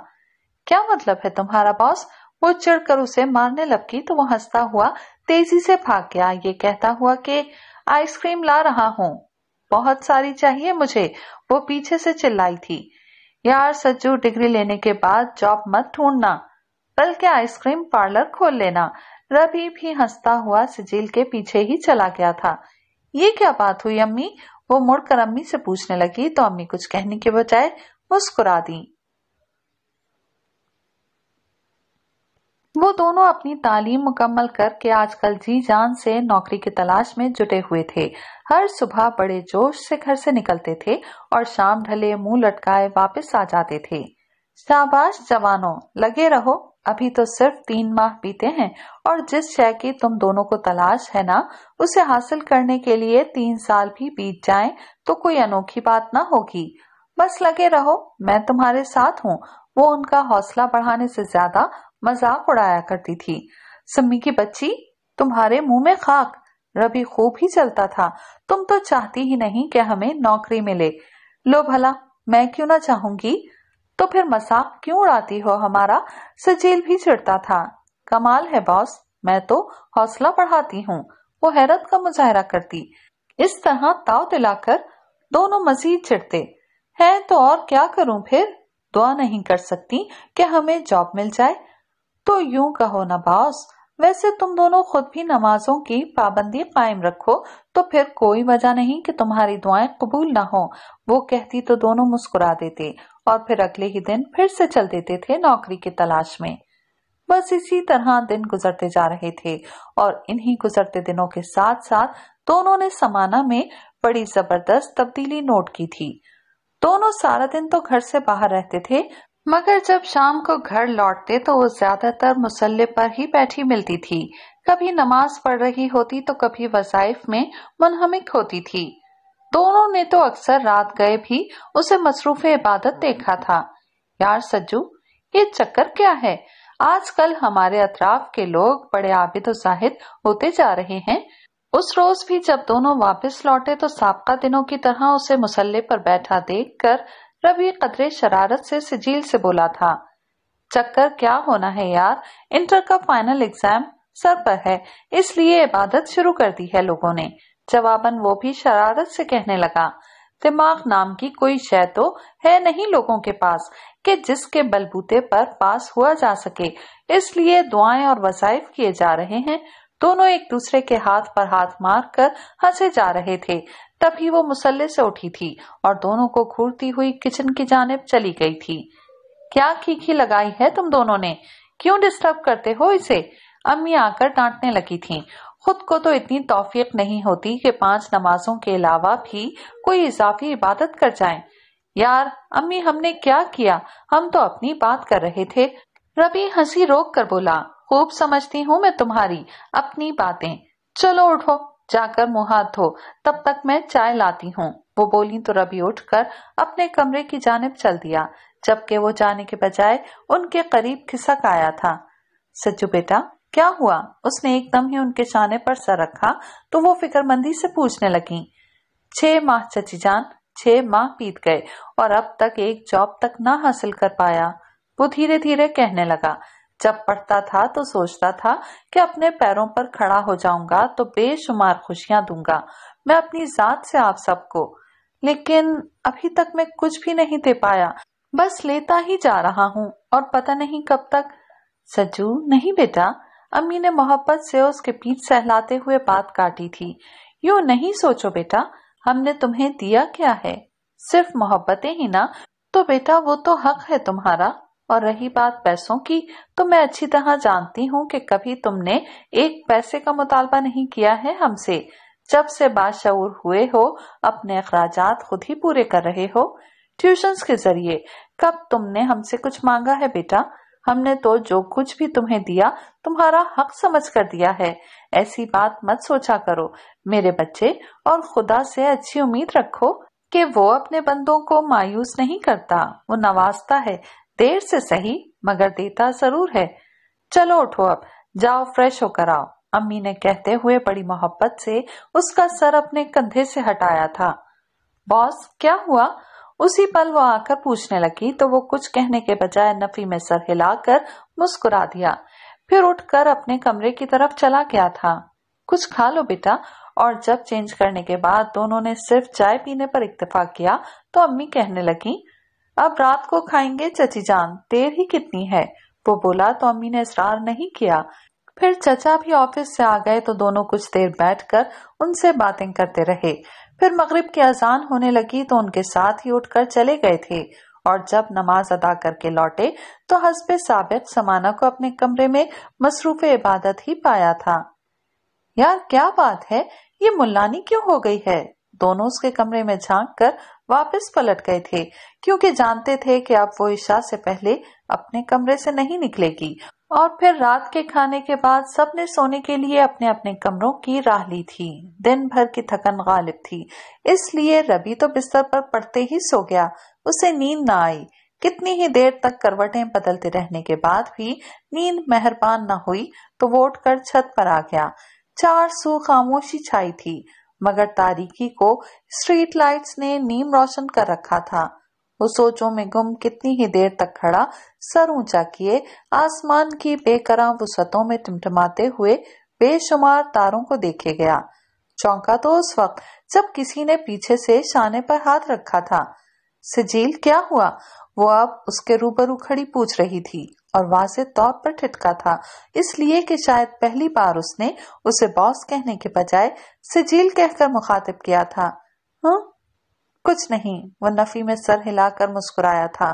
Speaker 1: क्या मतलब है तुम्हारा बॉस वो चिड़कर उसे मारने लगी तो वो हंसता हुआ तेजी से भाग गया ये कहता हुआ कि आइसक्रीम ला रहा हूँ बहुत सारी चाहिए मुझे वो पीछे से चिल्लाई थी यार सज्जू डिग्री लेने के बाद जॉब मत ढूंढना बल्कि आइसक्रीम पार्लर खोल लेना रबी भी हंसता हुआ सजील के पीछे ही चला गया था ये क्या बात हुई अम्मी वो मुड़कर अम्मी से पूछने लगी तो अम्मी कुछ कहने के बजाय मुस्कुरा दी वो दोनों अपनी तालीम मुकम्मल करके आजकल जी जान से नौकरी की तलाश में जुटे हुए थे हर सुबह बड़े जोश से घर से निकलते थे और शाम ढले मुंह लटकाए वापस आ जाते थे शाबाश जवानों लगे रहो अभी तो सिर्फ तीन माह बीते हैं और जिस शय की तुम दोनों को तलाश है ना उसे हासिल करने के लिए तीन साल भी बीत जाएं तो कोई अनोखी बात ना होगी बस लगे रहो मैं तुम्हारे साथ हूँ वो उनका हौसला बढ़ाने से ज्यादा मजाक उड़ाया करती थी सम्मी की बच्ची तुम्हारे मुंह में खाक रवि खूब ही चलता था तुम तो चाहती ही नहीं कि हमें नौकरी मिले लो भला मैं क्यों ना चाहूंगी तो फिर मसाक क्यों उड़ाती हो हमारा सजील भी चिड़ता था कमाल है बॉस मैं तो हौसला बढ़ाती हूँ वो हैरत का मुजाहरा करती इस तरह ताव दिलाकर दोनों मजीद चिड़ते हैं तो और क्या करूं फिर दुआ नहीं कर सकती कि हमें जॉब मिल जाए तो यूं कहो ना बॉस वैसे तुम दोनों खुद भी नमाजों की पाबंदी कायम रखो तो फिर कोई वजह नहीं कि तुम्हारी दुआएं कबूल ना हो वो कहती तो दोनों मुस्कुरा देते और फिर अगले ही दिन फिर से चल देते थे नौकरी की तलाश में बस इसी तरह दिन गुजरते जा रहे थे और इन्हीं गुजरते दिनों के साथ साथ दोनों ने समाना में बड़ी जबरदस्त तब्दीली नोट की थी दोनों सारा दिन तो घर से बाहर रहते थे मगर जब शाम को घर लौटते तो वो ज्यादातर मुसल्ले पर ही बैठी मिलती थी कभी नमाज पढ़ रही होती तो कभी वजाइफ में मुनहमिक होती थी दोनों ने तो अक्सर रात गए भी उसे मसरूफ इबादत देखा था यार सज्जू ये चक्कर क्या है आजकल हमारे अतराफ के लोग बड़े आबिद उसाहिद होते जा रहे हैं उस रोज भी जब दोनों वापस लौटे तो सबका दिनों की तरह उसे मुसल्ले पर बैठा देख कर रवि कदरे शरारत से सिजील से बोला था चक्कर क्या होना है यार इंटर का फाइनल एग्जाम सर पर है इसलिए इबादत शुरू कर दी है लोगों ने जवाबन वो भी शरारत से कहने लगा दिमाग नाम की कोई शय तो है नहीं लोगों के पास कि जिसके बलबूते पर पास हुआ जा सके इसलिए दुआएं और वसाइफ किए जा रहे हैं दोनों एक दूसरे के हाथ पर हाथ मार कर हंसे जा रहे थे तभी वो मुसल्ले से उठी थी और दोनों को घूरती हुई किचन की जानब चली गई थी क्या खीखी लगाई है तुम दोनों ने क्यों डिस्टर्ब करते हो इसे अम्मी आकर डांटने लगी थीं खुद को तो इतनी तोफीक नहीं होती कि पांच नमाजों के अलावा भी कोई इजाफी इबादत कर जाए यार अम्मी हमने क्या किया हम तो अपनी बात कर रहे थे रबी हंसी रोक कर बोला खूब समझती हूँ मैं तुम्हारी अपनी बातें चलो उठो जाकर मुंह हाथ धो तब तक मैं चाय लाती हूँ वो बोली तो रबी उठकर अपने कमरे की जानब चल दिया जबकि वो जाने के बजाय उनके करीब खिसक आया था सज्जू बेटा क्या हुआ उसने एकदम ही उनके शाने पर सर रखा तो वो फिक्रमंदी से पूछने लगी छह माह चची जान छह माह बीत गए और अब तक एक जॉब तक ना हासिल कर पाया वो धीरे धीरे कहने लगा जब पढ़ता था तो सोचता था कि अपने पैरों पर खड़ा हो जाऊंगा तो बेशुमार खुशियां दूंगा मैं अपनी जात से आप सबको लेकिन अभी तक मैं कुछ भी नहीं दे पाया बस लेता ही जा रहा हूँ और पता नहीं कब तक सज्जू नहीं बेटा अम्मी ने मोहब्बत से उसके पीठ सहलाते हुए बात काटी थी यू नहीं सोचो बेटा हमने तुम्हें दिया क्या है सिर्फ मोहब्बतें ही ना तो बेटा वो तो हक है तुम्हारा और रही बात पैसों की तो मैं अच्छी तरह जानती हूँ कि कभी तुमने एक पैसे का मुतालबा नहीं किया है हमसे जब से बादशाह हुए हो अपने अखराज खुद ही पूरे कर रहे हो ट्यूशन के जरिए कब तुमने हमसे कुछ मांगा है बेटा हमने तो जो कुछ भी तुम्हें दिया तुम्हारा हक समझ कर दिया है ऐसी बात मत सोचा करो मेरे बच्चे और खुदा से अच्छी उम्मीद रखो कि वो अपने बंदों को मायूस नहीं करता वो नवाजता है देर से सही मगर देता जरूर है चलो उठो अब जाओ फ्रेश होकर आओ अम्मी ने कहते हुए बड़ी मोहब्बत से उसका सर अपने कंधे से हटाया था बॉस क्या हुआ उसी पल वो आकर पूछने लगी तो वो कुछ कहने के बजाय नफी में सर हिलाकर मुस्कुरा दिया फिर उठकर अपने कमरे की तरफ चला गया था कुछ खा लो बेटा और जब चेंज करने के बाद दोनों ने सिर्फ चाय पीने पर इतफाक किया तो अम्मी कहने लगी अब रात को खाएंगे चची जान देर ही कितनी है वो बोला तो अम्मी ने इसरार नहीं किया फिर चचा भी ऑफिस से आ गए तो दोनों कुछ देर बैठकर उनसे बातें करते रहे फिर मगरिब की अजान होने लगी तो उनके साथ ही उठकर चले गए थे और जब नमाज अदा करके लौटे तो हसब साबिक समाना को अपने कमरे में मसरूफ इबादत ही पाया था यार क्या बात है ये मुल्लानी क्यों हो गई है दोनों उसके कमरे में झांक कर वापस पलट गए थे क्योंकि जानते थे कि अब वो ईशा से पहले अपने कमरे से नहीं निकलेगी और फिर रात के खाने के बाद सबने सोने के लिए अपने अपने कमरों की राह ली थी दिन भर की थकन गालिब थी इसलिए रबी तो बिस्तर पर पड़ते ही सो गया उसे नींद ना आई कितनी ही देर तक करवटें बदलते रहने के बाद भी नींद मेहरबान न हुई तो वो कर छत पर आ गया चार सू खामोशी छाई थी मगर तारीखी को स्ट्रीट लाइट्स ने नीम रोशन कर रखा था उस सोचों में गुम कितनी ही देर तक खड़ा सर ऊंचा किए आसमान की बेकरा वसतों में टिमटमाते हुए बेशुमार तारों को देखे गया चौंका तो उस वक्त जब किसी ने पीछे से शाने पर हाथ रखा था सिजील क्या हुआ वो अब उसके रूबरू खड़ी पूछ रही थी और वाजे तौर पर ठिटका था इसलिए कि शायद पहली बार उसने उसे बॉस कहने के बजाय सिजील कहकर मुखातिब किया था हाँ कुछ नहीं वो नफी में सर हिलाकर मुस्कुराया था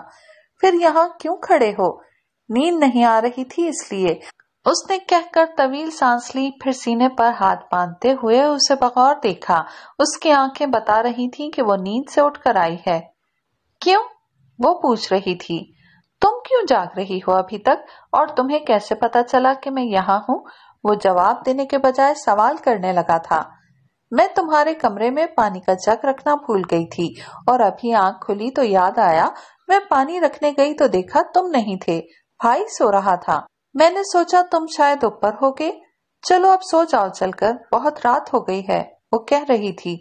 Speaker 1: फिर यहाँ क्यों खड़े हो नींद नहीं आ रही थी इसलिए उसने कहकर तवील सांस ली फिर सीने पर हाथ बांधते हुए उसे बगौर देखा उसकी आंखें बता रही थी कि वो नींद से उठकर आई है क्यों वो पूछ रही थी तुम क्यों जाग रही हो अभी तक और तुम्हें कैसे पता चला कि मैं यहाँ हूँ वो जवाब देने के बजाय सवाल करने लगा था मैं तुम्हारे कमरे में पानी का जग रखना भूल गई थी और अभी आंख खुली तो याद आया मैं पानी रखने गई तो देखा तुम नहीं थे भाई सो रहा था मैंने सोचा तुम शायद ऊपर हो गए चलो अब सो जाओ चलकर बहुत रात हो गई है वो कह रही थी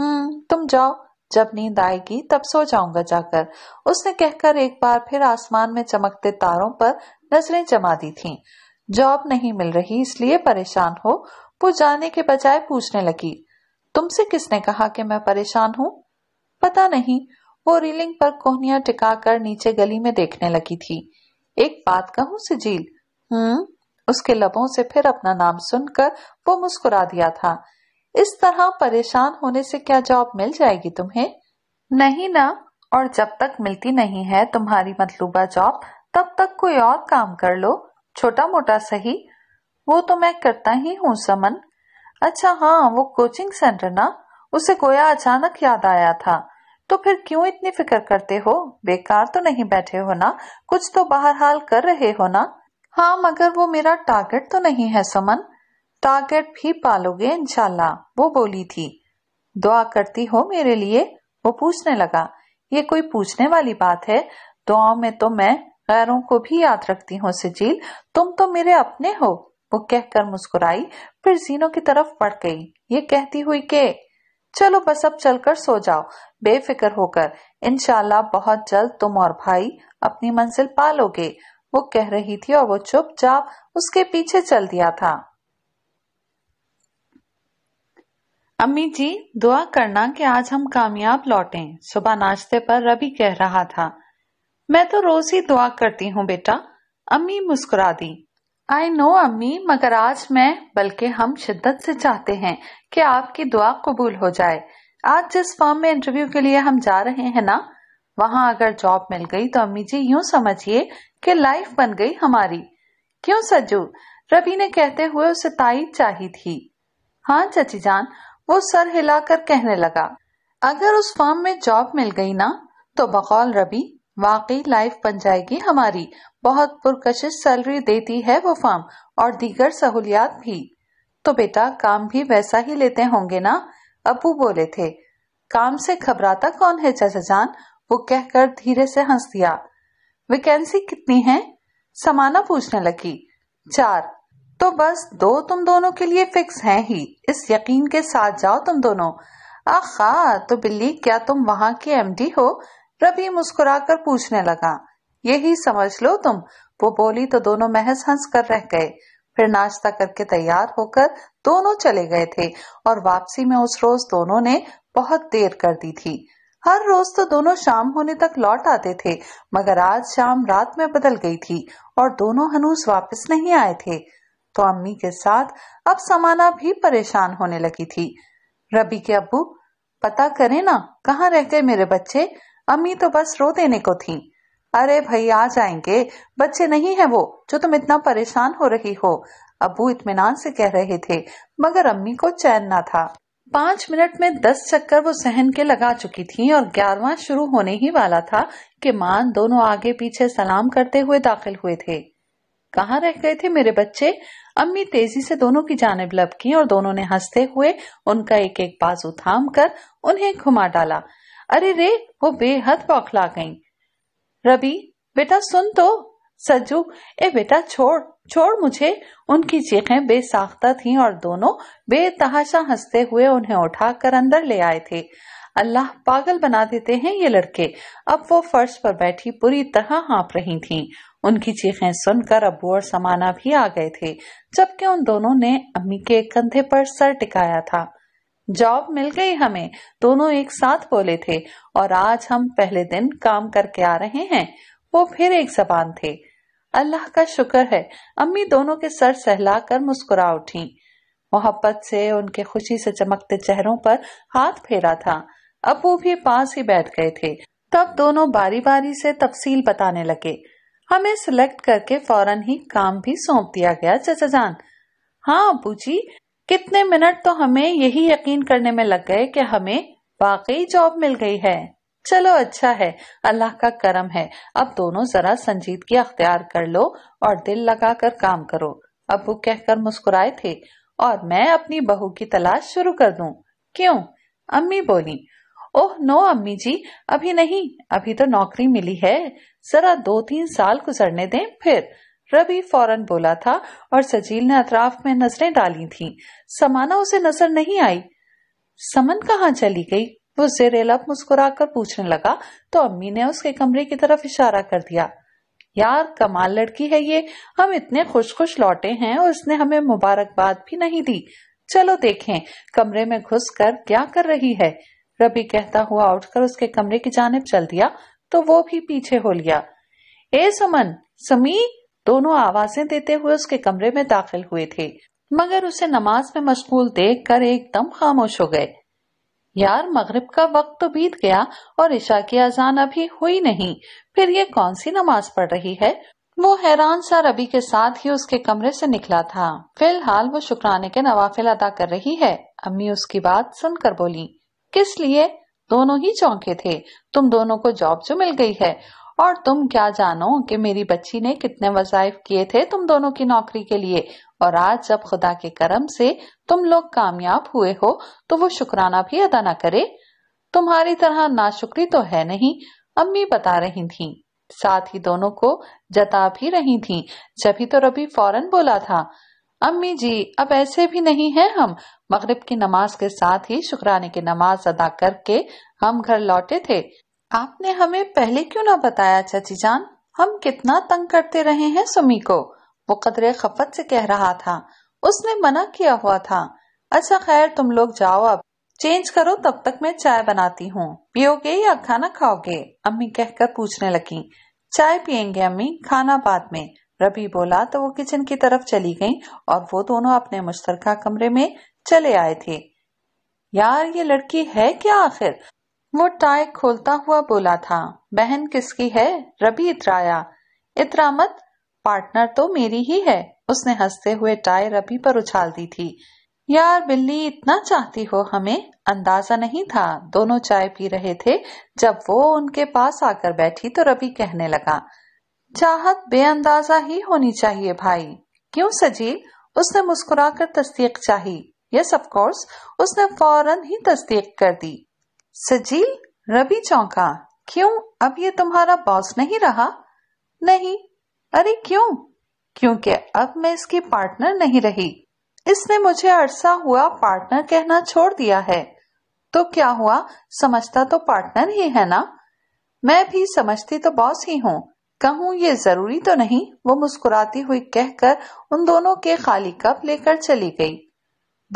Speaker 1: हम्म तुम जाओ जब नींद आएगी तब सो जाऊंगा जाकर उसने कहकर एक बार फिर आसमान में चमकते तारों पर नजरें जमा दी थी जॉब नहीं मिल रही इसलिए परेशान हो वो जाने के बजाय पूछने लगी तुमसे किसने कहा कि मैं परेशान हूँ पता नहीं वो रीलिंग पर कोहनिया टिका कर नीचे गली में देखने लगी थी एक बात कहूं सिजील हम्म उसके लबों से फिर अपना नाम सुनकर वो मुस्कुरा दिया था इस तरह परेशान होने से क्या जॉब मिल जाएगी तुम्हें नहीं ना और जब तक मिलती नहीं है तुम्हारी मतलूबा जॉब तब तक कोई और काम कर लो छोटा मोटा सही वो तो मैं करता ही हूँ समन अच्छा हाँ वो कोचिंग सेंटर ना उसे गोया अचानक याद आया था तो फिर क्यों इतनी फिक्र करते हो बेकार तो नहीं बैठे हो ना कुछ तो बाहर हाल कर रहे हो ना हाँ मगर वो मेरा टारगेट तो नहीं है सुमन टारगेट भी पालोगे इंशाल्लाह वो बोली थी दुआ करती हो मेरे लिए वो पूछने लगा ये कोई पूछने वाली बात है दुआओं में तो मैं गैरों को भी याद रखती हूँ सजील तुम तो मेरे अपने हो वो कहकर मुस्कुराई फिर जीनो की तरफ बढ़ गई ये कहती हुई के चलो बस अब चलकर सो जाओ बेफिक्र होकर इनशाला बहुत जल्द तुम और भाई अपनी मंजिल पा लोगे वो कह रही थी और वो चुपचाप उसके पीछे चल दिया था अम्मी जी दुआ करना कि आज हम कामयाब लौटें सुबह नाश्ते पर रवि कह रहा था मैं तो रोज ही दुआ करती हूँ बेटा अम्मी मुस्कुरा दी आई नो अम्मी मगर आज मैं बल्कि हम शिद्दत से चाहते हैं कि आपकी दुआ कबूल हो जाए आज जिस फॉर्म में इंटरव्यू के लिए हम जा रहे हैं ना वहाँ अगर जॉब मिल गई तो अम्मी जी यूँ समझिए कि लाइफ बन गई हमारी क्यों सज्जू रवि ने कहते हुए उसे ताईद चाहिए थी हाँ चची जान वो सर हिलाकर कहने लगा अगर उस फॉर्म में जॉब मिल गई ना तो बकौल रवि वाकई लाइफ बन जाएगी हमारी बहुत पुरकशिश सैलरी देती है वो फार्म और दीगर सहूलियात भी तो बेटा काम भी वैसा ही लेते होंगे ना अबू बोले थे काम से घबराता कौन है जान वो कहकर धीरे से हंस दिया वैकेंसी कितनी है समाना पूछने लगी चार तो बस दो तुम दोनों के लिए फिक्स हैं ही इस यकीन के साथ जाओ तुम दोनों आखा तो बिल्ली क्या तुम वहाँ की एमडी हो रबी मुस्कुराकर पूछने लगा यही समझ लो तुम वो बोली तो दोनों महज हंस कर रह गए फिर नाश्ता करके तैयार होकर दोनों चले गए थे और वापसी में उस रोज दोनों ने बहुत देर कर दी थी हर रोज तो दोनों शाम होने तक लौट आते थे मगर आज शाम रात में बदल गई थी और दोनों हनुस वापस नहीं आए थे तो अम्मी के साथ अब समाना भी परेशान होने लगी थी रबी के अबू पता करें ना कहाँ रह गए मेरे बच्चे अम्मी तो बस रो देने को थी अरे भाई आ जाएंगे बच्चे नहीं है वो जो तुम इतना परेशान हो रही हो अबू इतमान से कह रहे थे मगर अम्मी को चैन ना था पांच मिनट में दस चक्कर वो सहन के लगा चुकी थी और ग्यारहवा शुरू होने ही वाला था कि मान दोनों आगे पीछे सलाम करते हुए दाखिल हुए थे कहाँ रह गए थे मेरे बच्चे अम्मी तेजी से दोनों की जानब लपकी और दोनों ने हंसते हुए उनका एक एक बाजू थाम कर उन्हें घुमा डाला अरे रे वो बेहद बौखला गई रवि बेटा सुन तो सज्जू ए बेटा छोड़ छोड़ मुझे उनकी चीखें बेसाख्ता थीं और दोनों बेतहाशा हंसते हुए उन्हें उठाकर अंदर ले आए थे अल्लाह पागल बना देते हैं ये लड़के अब वो फर्श पर बैठी पूरी तरह हाँप रही थीं। उनकी चीखें सुनकर अबू और समाना भी आ गए थे जबकि उन दोनों ने अम्मी के कंधे पर सर टिकाया था जॉब मिल गई हमें दोनों एक साथ बोले थे और आज हम पहले दिन काम करके आ रहे हैं वो फिर एक जबान थे अल्लाह का शुक्र है अम्मी दोनों के सर सहला कर मुस्कुरा उठी मोहब्बत से उनके खुशी से चमकते चेहरों पर हाथ फेरा था अब वो भी पास ही बैठ गए थे तब दोनों बारी बारी से तफसील बताने लगे हमें सिलेक्ट करके फौरन ही काम भी सौंप दिया गया चचा जान हाँ अबू जी कितने मिनट तो हमें यही यकीन करने में लग गए कि हमें वाकई जॉब मिल गई है चलो अच्छा है अल्लाह का करम है अब दोनों जरा संजीदगी अख्तियार कर लो और दिल लगाकर काम करो अबू कहकर मुस्कुराए थे और मैं अपनी बहू की तलाश शुरू कर दूं क्यों अम्मी बोली ओह नो अम्मी जी अभी नहीं अभी तो नौकरी मिली है जरा दो तीन साल गुजरने दें फिर रबी फौरन बोला था और सजील ने अतराफ में नजरें डाली थीं। समाना उसे नजर नहीं आई समन कहा चली गई वो जेरेलब मुस्कुरा कर पूछने लगा तो अम्मी ने उसके कमरे की तरफ इशारा कर दिया यार कमाल लड़की है ये हम इतने खुश खुश लौटे हैं और उसने हमें मुबारकबाद भी नहीं दी चलो देखें कमरे में घुस कर क्या कर रही है रबी कहता हुआ उठकर उसके कमरे की जानब चल दिया तो वो भी पीछे हो लिया ए सुमन समी दोनों आवाजें देते हुए उसके कमरे में दाखिल हुए थे मगर उसे नमाज में मशगूल देख कर एकदम खामोश हो गए यार मगरिब का वक्त तो बीत गया और ईशा की अजान अभी हुई नहीं फिर ये कौन सी नमाज पढ़ रही है वो हैरान सा रबी के साथ ही उसके कमरे से निकला था फिलहाल वो शुक्राने के नवाफिल अदा कर रही है अम्मी उसकी बात सुनकर बोली किस लिए दोनों ही चौंके थे तुम दोनों को जॉब जो मिल गई है और तुम क्या जानो कि मेरी बच्ची ने कितने वजायफ किए थे तुम दोनों की नौकरी के लिए और आज जब खुदा के करम से तुम लोग कामयाब हुए हो तो वो शुक्राना भी अदा ना करे तुम्हारी तरह नाशुक्री तो है नहीं अम्मी बता रही थी साथ ही दोनों को जता भी रही थी जभी तो रबी फौरन बोला था अम्मी जी अब ऐसे भी नहीं है हम मगरिब की नमाज के साथ ही शुक्राने की नमाज अदा करके हम घर लौटे थे आपने हमें पहले क्यों ना बताया चाची जान हम कितना तंग करते रहे हैं सुमी को वो कदरे खफत से कह रहा था उसने मना किया हुआ था अच्छा खैर तुम लोग जाओ अब चेंज करो तब तक मैं चाय बनाती हूँ पियोगे या खाना खाओगे अम्मी कहकर पूछने लगी चाय पियेंगे अम्मी खाना बाद में रबी बोला तो वो किचन की तरफ चली गई और वो दोनों अपने मुश्तरका कमरे में चले आए थे यार ये लड़की है क्या आखिर वो टाई खोलता हुआ बोला था बहन किसकी है रबी इतराया इतरा मत पार्टनर तो मेरी ही है उसने हंसते हुए टाई रबी पर उछाल दी थी यार बिल्ली इतना चाहती हो हमें अंदाजा नहीं था दोनों चाय पी रहे थे जब वो उनके पास आकर बैठी तो रबी कहने लगा चाहत बेअंदाजा ही होनी चाहिए भाई क्यों सजील उसने मुस्कुराकर तस्दीक चाही यस ऑफ कोर्स उसने फौरन ही तस्दीक कर दी सजील रवि चौंका क्यों अब ये तुम्हारा बॉस नहीं रहा नहीं अरे क्यों क्योंकि अब मैं इसकी पार्टनर नहीं रही इसने मुझे अरसा हुआ पार्टनर कहना छोड़ दिया है तो क्या हुआ समझता तो पार्टनर ही है ना मैं भी समझती तो बॉस ही हूँ कहूँ ये जरूरी तो नहीं वो मुस्कुराती हुई कहकर उन दोनों के खाली कप लेकर चली गई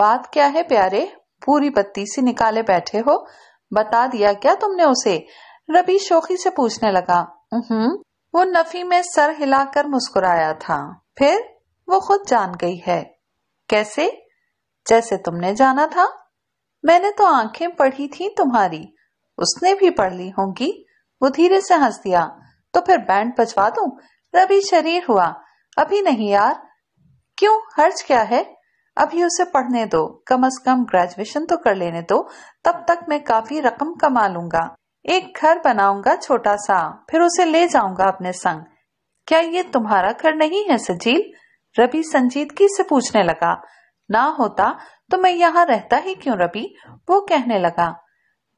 Speaker 1: बात क्या है प्यारे पूरी बत्ती से निकाले बैठे हो बता दिया क्या तुमने उसे रबी शोखी से पूछने लगा वो नफी में सर हिलाकर मुस्कुराया था फिर वो खुद जान गई है कैसे जैसे तुमने जाना था मैंने तो आंखें पढ़ी थी तुम्हारी उसने भी पढ़ ली होंगी वो धीरे से हंस दिया तो फिर बैंड बजवा दू रबी शरीर हुआ अभी नहीं यार क्यों हर्ज क्या है अभी उसे पढ़ने दो कम से कम ग्रेजुएशन तो कर लेने दो तब तक मैं काफी रकम कमा लूंगा एक घर बनाऊंगा छोटा सा फिर उसे ले जाऊंगा अपने संग क्या ये तुम्हारा घर नहीं है सजील रवि संजीदगी से पूछने लगा ना होता तो मैं यहाँ रहता ही क्यों रवि वो कहने लगा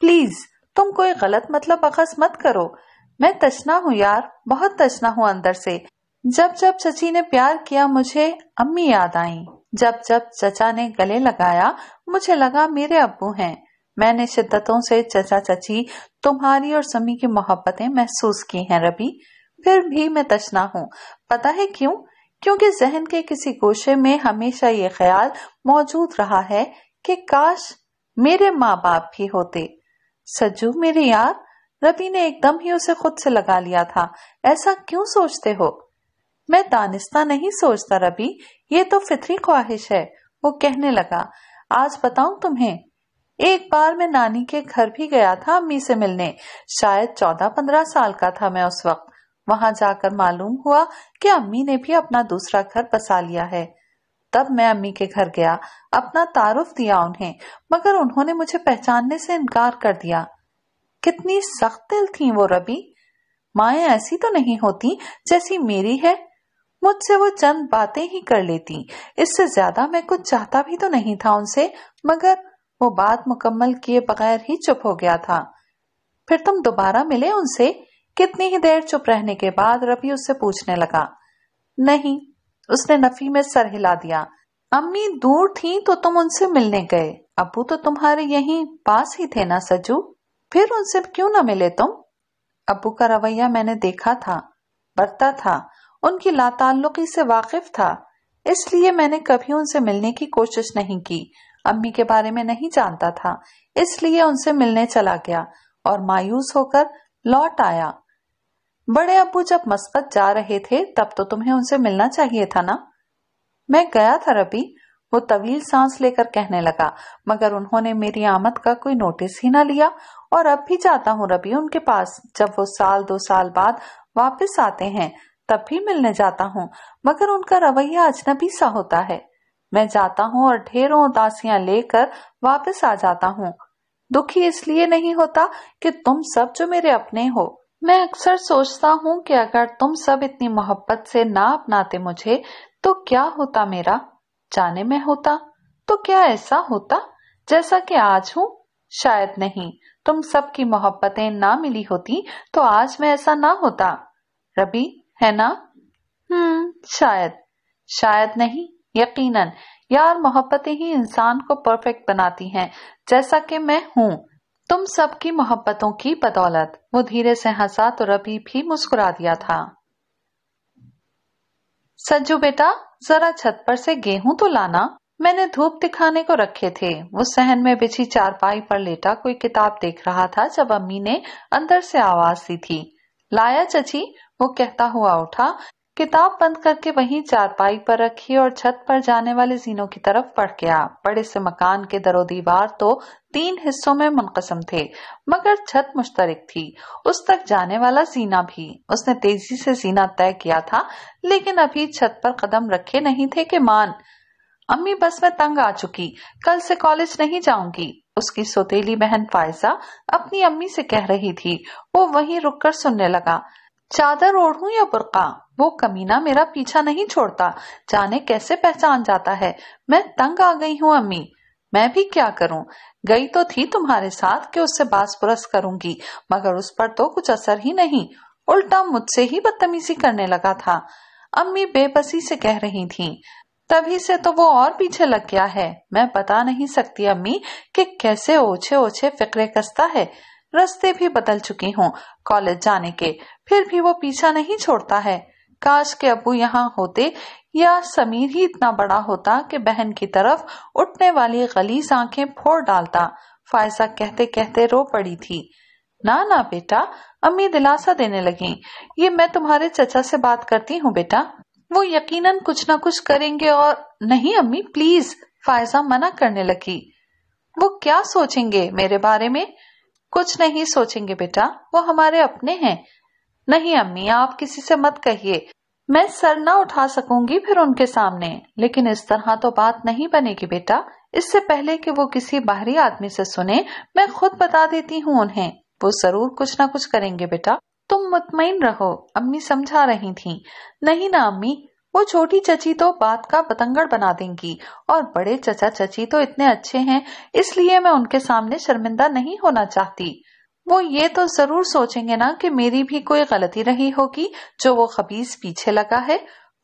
Speaker 1: प्लीज तुम कोई गलत मतलब अखस मत करो मैं तशना हूँ यार बहुत तशना हूँ अंदर से जब जब सची ने प्यार किया मुझे अम्मी याद आई जब जब चचा ने गले लगाया मुझे लगा मेरे अबू हैं मैंने शिद्दतों से चचा चची तुम्हारी और समी की मोहब्बतें महसूस की हैं रबी फिर भी मैं तशना हूँ पता है क्यों क्योंकि जहन के किसी गोशे में हमेशा ये ख्याल मौजूद रहा है कि काश मेरे माँ बाप भी होते सज्जू मेरे यार रबी ने एकदम ही उसे खुद से लगा लिया था ऐसा क्यों सोचते हो मैं दानिस्ता नहीं सोचता रबी ये तो फितरी ख्वाहिश है वो कहने लगा आज बताऊं तुम्हें एक बार मैं नानी के घर भी गया था अम्मी से मिलने शायद चौदह पंद्रह साल का था मैं उस वक्त वहां जाकर मालूम हुआ कि अम्मी ने भी अपना दूसरा घर बसा लिया है तब मैं अम्मी के घर गया अपना तारुफ दिया उन्हें मगर उन्होंने मुझे पहचानने से इनकार कर दिया कितनी सख्त दिल थी वो रबी माए ऐसी तो नहीं होती जैसी मेरी है मुझसे वो चंद बातें ही कर लेती इससे ज्यादा मैं कुछ चाहता भी तो नहीं था उनसे मगर वो बात मुकम्मल किए बगैर ही चुप हो गया था फिर तुम दोबारा मिले उनसे कितनी ही देर चुप रहने के बाद रवि उससे पूछने लगा नहीं उसने नफी में सर हिला दिया अम्मी दूर थी तो तुम उनसे मिलने गए अबू तो तुम्हारे यहीं पास ही थे ना सजू फिर उनसे क्यों ना मिले तुम अबू का रवैया मैंने देखा था बरता था उनकी लाताल्लुकी से वाकिफ था इसलिए मैंने कभी उनसे मिलने की कोशिश नहीं की अम्मी के बारे में नहीं जानता था इसलिए उनसे मिलने चला गया और मायूस होकर लौट आया बड़े अबू जब मस्कत जा रहे थे तब तो तुम्हें उनसे मिलना चाहिए था ना मैं गया था रबी वो तवील सांस लेकर कहने लगा मगर उन्होंने मेरी आमद का कोई नोटिस ही ना लिया और अब भी जाता हूँ रबी उनके पास जब वो साल दो साल बाद वापस आते हैं तब भी मिलने जाता हूँ मगर उनका रवैया अजनबी सा होता है मैं जाता हूँ और ढेरों उदासियां लेकर वापस आ जाता हूँ दुखी इसलिए नहीं होता कि तुम सब जो मेरे अपने हो मैं अक्सर सोचता हूँ कि अगर तुम सब इतनी मोहब्बत से ना अपनाते मुझे तो क्या होता मेरा जाने में होता तो क्या ऐसा होता जैसा कि आज हूँ शायद नहीं तुम सब की मोहब्बतें ना मिली होती तो आज मैं ऐसा ना होता रबी है ना हम्म शायद शायद नहीं यकीनन यार मोहब्बतें ही इंसान को परफेक्ट बनाती हैं जैसा कि मैं हूँ तुम सबकी मोहब्बतों की बदौलत वो धीरे से हंसा तो रबी भी मुस्कुरा दिया था सज्जू बेटा जरा छत पर से गेहूं तो लाना मैंने धूप दिखाने को रखे थे वो सहन में बिछी चारपाई पर लेटा कोई किताब देख रहा था जब अम्मी ने अंदर से आवाज दी थी लाया चची वो कहता हुआ उठा किताब बंद करके वहीं चारपाई पर रखी और छत पर जाने वाले जीनों की तरफ पढ़ गया बड़े से मकान के दरो दीवार तो तीन हिस्सों में मुनकसम थे मगर छत मुश्तरक थी उस तक जाने वाला जीना भी उसने तेजी से जीना तय किया था लेकिन अभी छत पर कदम रखे नहीं थे कि मान अम्मी बस में तंग आ चुकी कल से कॉलेज नहीं जाऊंगी उसकी सोतेली बहन फायजा अपनी अम्मी से कह रही थी वो वहीं रुककर सुनने लगा चादर ओढ़ू या बुरका वो कमीना मेरा पीछा नहीं छोड़ता जाने कैसे पहचान जाता है मैं तंग आ गई हूँ अम्मी मैं भी क्या करूं गई तो थी तुम्हारे साथ कि उससे बास पुरस करूंगी मगर उस पर तो कुछ असर ही नहीं उल्टा मुझसे ही बदतमीजी करने लगा था अम्मी बेबसी से कह रही थी तभी से तो वो और पीछे लग गया है मैं बता नहीं सकती अम्मी कि कैसे ओछे ओछे फिक्रे कसता है रास्ते भी बदल चुकी हूँ कॉलेज जाने के फिर भी वो पीछा नहीं छोड़ता है काश के अबू यहाँ होते या समीर ही इतना बड़ा होता कि बहन की तरफ उठने वाली गलीस आंखें फोड़ डालता फायसा कहते कहते रो पड़ी थी ना ना बेटा अम्मी दिलासा देने लगी ये मैं तुम्हारे चचा से बात करती हूँ बेटा वो यकीनन कुछ ना कुछ करेंगे और नहीं अम्मी प्लीज फायजा मना करने लगी वो क्या सोचेंगे मेरे बारे में कुछ नहीं सोचेंगे बेटा वो हमारे अपने हैं नहीं अम्मी आप किसी से मत कहिए मैं सर ना उठा सकूंगी फिर उनके सामने लेकिन इस तरह तो बात नहीं बनेगी बेटा इससे पहले कि वो किसी बाहरी आदमी से सुने मैं खुद बता देती हूँ उन्हें वो जरूर कुछ ना कुछ करेंगे बेटा तुम मुतमिन रहो अम्मी समझा रही थी नहीं ना अम्मी वो छोटी चची तो बात का पतंगड़ बना देंगी और बड़े चचा चची तो इतने अच्छे हैं इसलिए मैं उनके सामने शर्मिंदा नहीं होना चाहती वो ये तो जरूर सोचेंगे ना कि मेरी भी कोई गलती रही होगी जो वो खबीज पीछे लगा है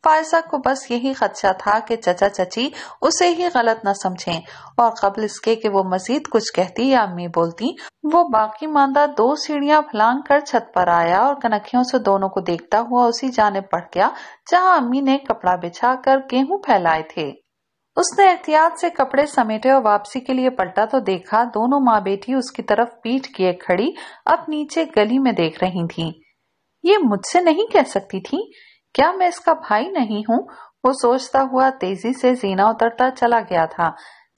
Speaker 1: फायसा को बस यही खदशा था कि चचा चची उसे ही गलत न समझें और कबल इसके कि वो मजीद कुछ कहती या अम्मी बोलती वो बाकी मांदा दो सीढ़ियां फलांग कर छत पर आया और कनखियों से दोनों को देखता हुआ उसी जाने पड़ गया जहां अम्मी ने कपड़ा बिछा कर गेहूं फैलाए थे उसने एहतियात से कपड़े समेटे और वापसी के लिए पलटा तो देखा दोनों माँ बेटी उसकी तरफ पीट किए खड़ी अब नीचे गली में देख रही थी ये मुझसे नहीं कह सकती थी क्या मैं इसका भाई नहीं हूँ वो सोचता हुआ तेजी से जीना उतरता चला गया था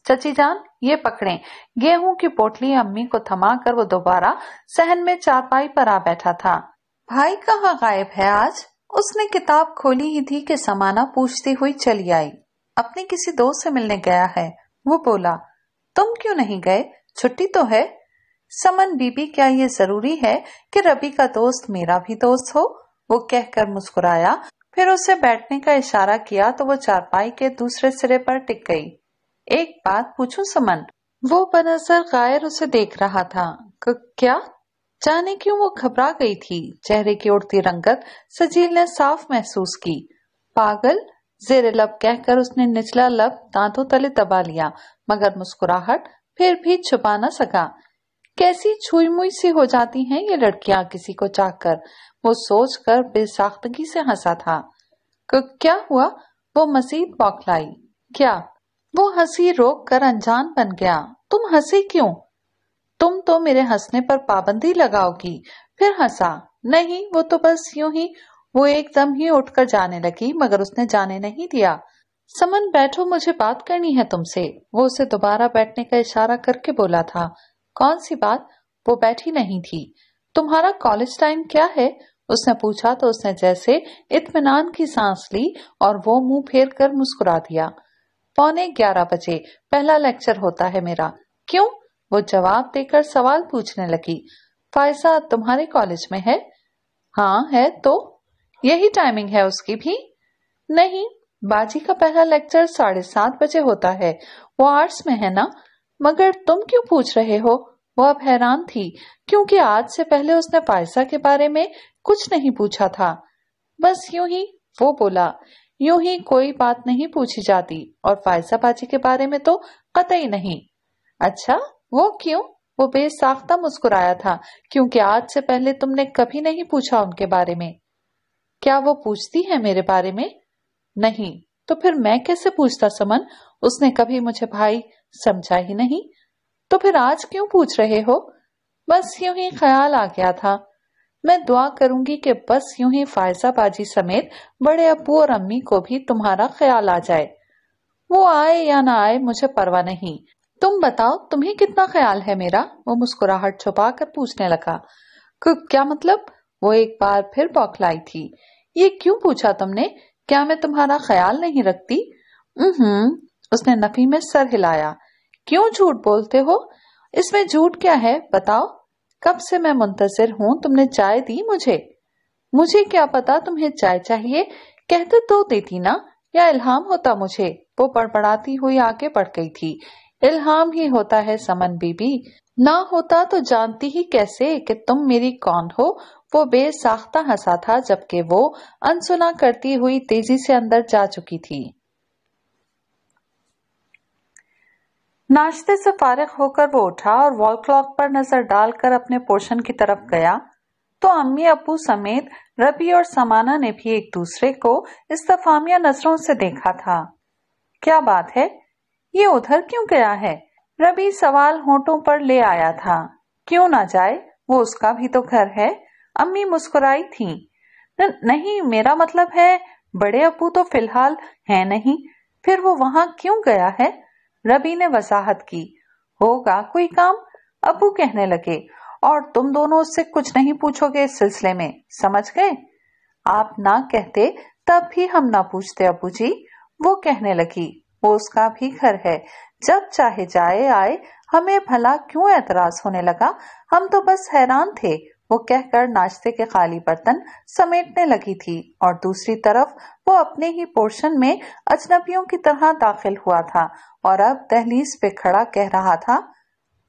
Speaker 1: चची जान ये पकड़े गेहूं की पोटली अम्मी को थमा कर वो दोबारा सहन में चारपाई पर आ बैठा था भाई कहाँ गायब है आज उसने किताब खोली ही थी कि समाना पूछती हुई चली आई अपने किसी दोस्त से मिलने गया है वो बोला तुम क्यों नहीं गए छुट्टी तो है समन बीबी क्या ये जरूरी है कि रबी का दोस्त मेरा भी दोस्त हो वो कहकर मुस्कुराया फिर उसे बैठने का इशारा किया तो वो चारपाई के दूसरे सिरे पर टिक गई एक बात पूछूं समन वो बनसर गायर उसे देख रहा था क्या जाने क्यों वो घबरा गई थी चेहरे की उड़ती रंगत सजील ने साफ महसूस की पागल जेरे लब कहकर उसने निचला लब दांतों तले दबा लिया मगर मुस्कुराहट फिर भी छुपा न सका कैसी छुई मुई सी हो जाती हैं ये लड़कियां किसी को चाहकर वो सोच कर बेसाख्तगी से हंसा था क्या हुआ वो मसीद बौखलाई क्या वो हंसी रोक कर अनजान बन गया तुम हंसी क्यों तुम तो मेरे हंसने पर पाबंदी लगाओगी फिर हंसा नहीं वो तो बस यूं ही वो एकदम ही उठकर जाने लगी मगर उसने जाने नहीं दिया समन बैठो मुझे बात करनी है तुमसे वो उसे दोबारा बैठने का इशारा करके बोला था कौन सी बात वो बैठी नहीं थी तुम्हारा कॉलेज टाइम क्या है उसने पूछा तो उसने जैसे इतमान की सांस ली और वो मुंह फेर कर मुस्कुरा दिया पौने ग्यारह बजे पहला लेक्चर होता है मेरा क्यों वो जवाब देकर सवाल पूछने लगी फायसा तुम्हारे कॉलेज में है हाँ है तो यही टाइमिंग है उसकी भी नहीं बाजी का पहला लेक्चर साढ़े सात बजे होता है वो आर्ट्स में है ना मगर तुम क्यों पूछ रहे हो वो अब हैरान थी क्योंकि आज से पहले उसने फायसा के बारे में कुछ नहीं पूछा था बस यूं ही वो बोला यूं ही कोई बात नहीं पूछी जाती और फायसा बाजी के बारे में तो कतई नहीं अच्छा वो क्यों वो बेसाख्ता मुस्कुराया था क्योंकि आज से पहले तुमने कभी नहीं पूछा उनके बारे में क्या वो पूछती है मेरे बारे में नहीं तो फिर मैं कैसे पूछता समन उसने कभी मुझे भाई समझा ही नहीं तो फिर आज क्यों पूछ रहे हो बस यूं ही ख्याल आ गया था मैं दुआ करूंगी कि बस यूं ही फायजाबाजी समेत बड़े अबू और अम्मी को भी तुम्हारा ख्याल आ जाए वो आए या ना आए मुझे परवाह नहीं तुम बताओ तुम्हें कितना ख्याल है मेरा वो मुस्कुराहट छुपा कर पूछने लगा क्या मतलब वो एक बार फिर बौखलाई थी ये क्यों पूछा तुमने क्या मैं तुम्हारा ख्याल नहीं रखती उसने नफी में सर हिलाया क्यों झूठ बोलते हो इसमें झूठ क्या है बताओ कब से मैं मुंतजर हूँ तुमने चाय दी मुझे मुझे क्या पता तुम्हें चाय चाहिए कहते तो देती ना या इल्हाम होता मुझे वो पड़पड़ाती हुई आगे पड़ गई थी इल्हाम ही होता है समन बीबी ना होता तो जानती ही कैसे कि तुम मेरी कौन हो वो बेसाख्ता हंसा था जबकि वो अनसुना करती हुई तेजी से अंदर जा चुकी थी नाश्ते से फारिग होकर वो उठा और वॉल क्लॉक पर नजर डालकर अपने पोर्शन की तरफ गया तो अम्मी अबू समेत रबी और समाना ने भी एक दूसरे को इस्तेफामिया नजरों से देखा था क्या बात है ये उधर क्यों गया है रबी सवाल होठों पर ले आया था क्यों ना जाए वो उसका भी तो घर है अम्मी मुस्कुराई थी न, नहीं मेरा मतलब है बड़े अबू तो फिलहाल है नहीं फिर वो वहाँ क्यों गया है रबी ने वसाहत की होगा कोई काम अबू कहने लगे और तुम दोनों उससे कुछ नहीं पूछोगे इस सिलसिले में समझ गए आप ना कहते तब भी हम ना पूछते अबू जी वो कहने लगी वो उसका भी घर है जब चाहे जाए आए हमें भला क्यों एतराज होने लगा हम तो बस हैरान थे वो कहकर नाश्ते के खाली बर्तन समेटने लगी थी और दूसरी तरफ वो अपने ही पोर्शन में अजनबियों की तरह दाखिल हुआ था और अब दहलीज पे खड़ा कह रहा था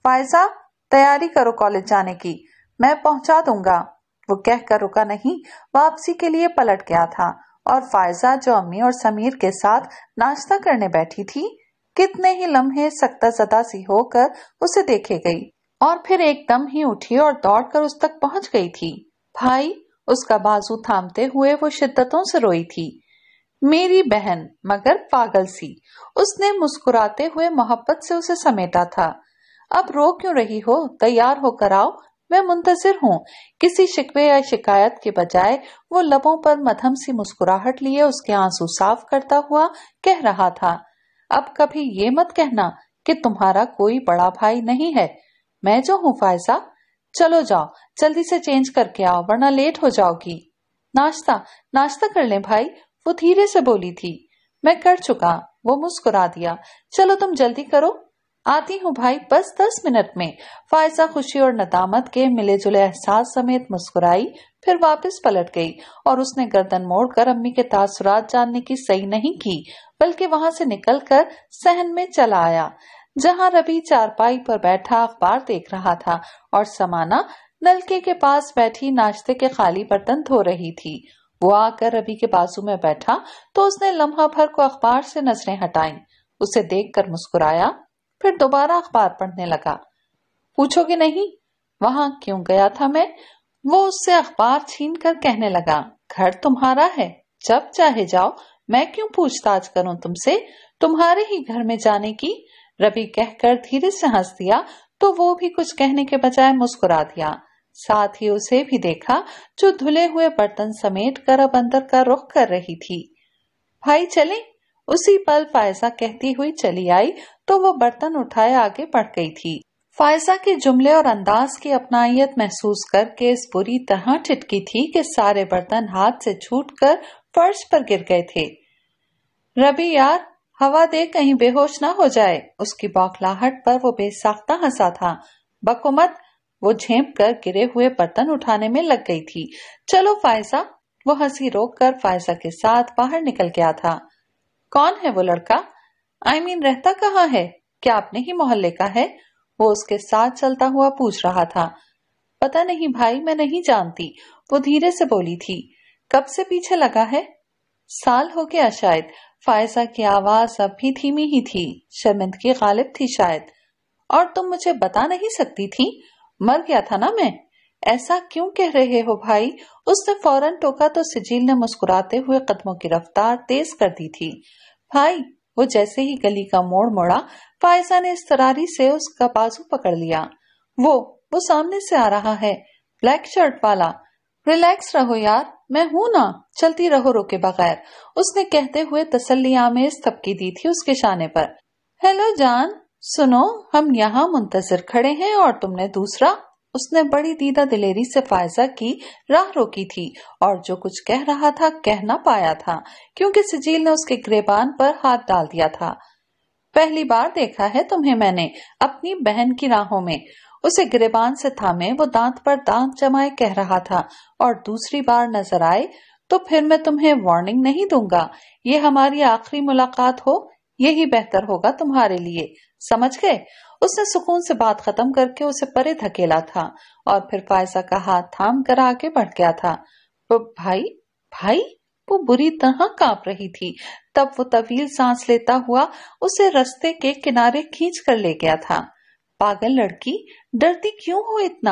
Speaker 1: फायजा तैयारी करो कॉलेज जाने की मैं पहुंचा दूंगा वो कहकर रुका नहीं वापसी के लिए पलट गया था और फायजा जो अम्मी और समीर के साथ नाश्ता करने बैठी थी कितने ही लम्हे सख्ता सदा सी होकर उसे देखे गई और फिर एकदम ही उठी और दौड़कर उस तक पहुंच गई थी भाई उसका बाजू थामते हुए वो शिद्दतों से रोई थी मेरी बहन मगर पागल सी उसने मुस्कुराते हुए मोहब्बत से उसे समेटा था अब रो क्यों रही हो तैयार होकर आओ मैं मुंतजर हूँ किसी शिकवे या शिकायत के बजाय वो लबों पर मधम सी मुस्कुराहट लिए उसके आंसू साफ करता हुआ कह रहा था अब कभी ये मत कहना कि तुम्हारा कोई बड़ा भाई नहीं है मैं जो हूँ फायजा चलो जाओ जल्दी से चेंज करके आओ वरना लेट हो जाओगी नाश्ता नाश्ता कर ले भाई वो धीरे से बोली थी मैं कर चुका वो मुस्कुरा दिया चलो तुम जल्दी करो आती हूँ भाई बस दस मिनट में फायजा खुशी और नदामत के मिले जुले एहसास समेत मुस्कुराई फिर वापस पलट गई और उसने गर्दन मोड़कर अम्मी के तासुरात जानने की सही नहीं की बल्कि वहां से निकलकर सहन में चला आया जहां रवि चारपाई पर बैठा अखबार देख रहा था और समाना नलके के पास बैठी नाश्ते के खाली बर्तन धो रही थी वो आकर रवि के बाजू में बैठा तो उसने लम्हा भर को अखबार से नजरें हटाई उसे देखकर मुस्कुराया फिर दोबारा अखबार पढ़ने लगा पूछोगे नहीं वहां क्यों गया था मैं वो उससे अखबार छीन कर कहने लगा घर तुम्हारा है जब चाहे जाओ मैं क्यों पूछताछ करूं तुमसे तुम्हारे ही घर में जाने की रवि कहकर धीरे से हंस दिया तो वो भी कुछ कहने के बजाय मुस्कुरा दिया साथ ही उसे भी देखा जो धुले हुए बर्तन समेट कर अब अंदर का रुख कर रही थी भाई चले उसी पल फायजा कहती हुई चली आई तो वो बर्तन उठाए आगे बढ़ गई थी फायजा के जुमले और अंदाज की अपनाइत महसूस करके इस बुरी तरह ठिटकी थी कि सारे बर्तन हाथ से छूट कर फर्श पर गिर गए थे रवि यार हवा दे कहीं बेहोश ना हो जाए उसकी बौखलाहट पर वो बेसाख्ता हंसा था बकुमत वो झेप कर गिरे हुए बर्तन उठाने में लग गई थी चलो फायजा वो हंसी रोक कर फायजा के साथ बाहर निकल गया था कौन है वो लड़का आई I मीन mean, रहता कहाँ है क्या अपने ही मोहल्ले का है वो उसके साथ चलता हुआ पूछ रहा था पता नहीं भाई मैं नहीं जानती वो धीरे से बोली थी कब से पीछे लगा है साल हो गया शायद फायजा की आवाज अब भी धीमी ही थी शर्मिंद की गालिब थी शायद और तुम मुझे बता नहीं सकती थी मर गया था ना मैं ऐसा क्यों कह रहे हो भाई उसने फौरन टोका तो सिजील ने मुस्कुराते हुए कदमों की रफ्तार तेज कर दी थी भाई वो जैसे ही गली का मोड़ मोड़ा फायसा ने इस तरारी से उसका बाजू पकड़ लिया वो वो सामने से आ रहा है ब्लैक शर्ट वाला रिलैक्स रहो यार मैं हूँ ना चलती रहो रोके बगैर उसने कहते हुए तसली आमेज थपकी दी थी उसके शाने पर हेलो जान सुनो हम यहाँ मुंतजर खड़े हैं और तुमने दूसरा उसने बड़ी दीदा दिलेरी से फायजा की राह रोकी थी और जो कुछ कह रहा था कह ना पाया था क्योंकि सजील ने उसके ग्रेबान पर हाथ डाल दिया था पहली बार देखा है तुम्हें मैंने अपनी बहन की राहों में उसे गिरबान से थामे वो दांत पर दांत जमाए कह रहा था और दूसरी बार नजर आए तो फिर मैं तुम्हें वार्निंग नहीं दूंगा ये हमारी आखिरी मुलाकात हो यही बेहतर होगा तुम्हारे लिए समझ गए उसने सुकून से बात खत्म करके उसे परे धकेला था और फिर फायसा का हाथ थाम कर आगे बढ़ गया था वो भाई भाई वो बुरी तरह कांप रही थी तब वो तवील सांस लेता हुआ उसे रस्ते के किनारे खींच कर ले गया था पागल लड़की डरती क्यों हो इतना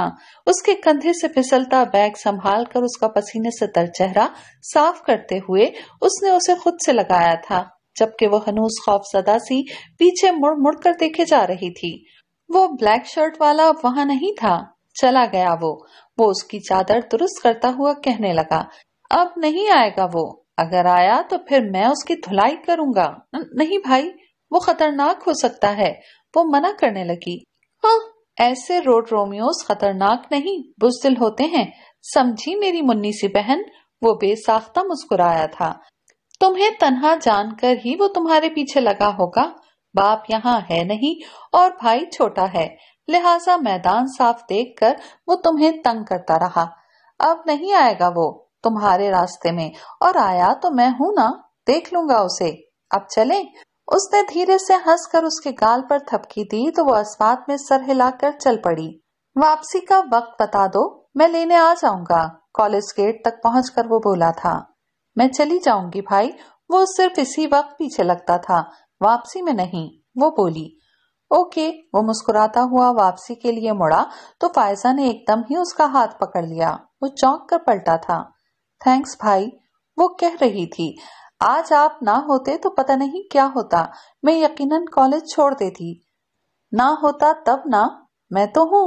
Speaker 1: उसके कंधे से फिसलता बैग संभाल कर उसका पसीने से तर चेहरा साफ करते हुए उसने उसे खुद से लगाया था जबकि वो हनूस सदा सी पीछे मुड़ मुड़ कर देखे जा रही थी वो ब्लैक शर्ट वाला अब वहाँ नहीं था चला गया वो वो उसकी चादर दुरुस्त करता हुआ कहने लगा अब नहीं आएगा वो अगर आया तो फिर मैं उसकी धुलाई करूंगा नहीं भाई वो खतरनाक हो सकता है वो मना करने लगी हाँ ऐसे रोड रोमियोस खतरनाक नहीं बुजदिल होते हैं समझी मेरी मुन्नी सी बहन वो बेसाख्ता मुस्कुराया था तुम्हें तनहा जानकर ही वो तुम्हारे पीछे लगा होगा बाप यहाँ है नहीं और भाई छोटा है लिहाजा मैदान साफ देखकर वो तुम्हें तंग करता रहा अब नहीं आएगा वो तुम्हारे रास्ते में और आया तो मैं हूँ ना देख लूंगा उसे अब चलें उसने धीरे से हंसकर उसके गाल पर थपकी दी तो वो अस्पात में सर हिलाकर चल पड़ी वापसी का वक्त बता दो मैं लेने आ जाऊंगा कॉलेज गेट तक पहुँच वो बोला था मैं चली जाऊंगी भाई वो सिर्फ इसी वक्त पीछे लगता था वापसी में नहीं वो बोली ओके वो मुस्कुराता हुआ वापसी के लिए मुड़ा तो फायजा ने एकदम ही उसका हाथ पकड़ लिया वो चौंक कर पलटा था थैंक्स भाई वो कह रही थी आज आप ना होते तो पता नहीं क्या होता मैं यकीनन कॉलेज छोड़ देती ना होता तब ना मैं तो हूँ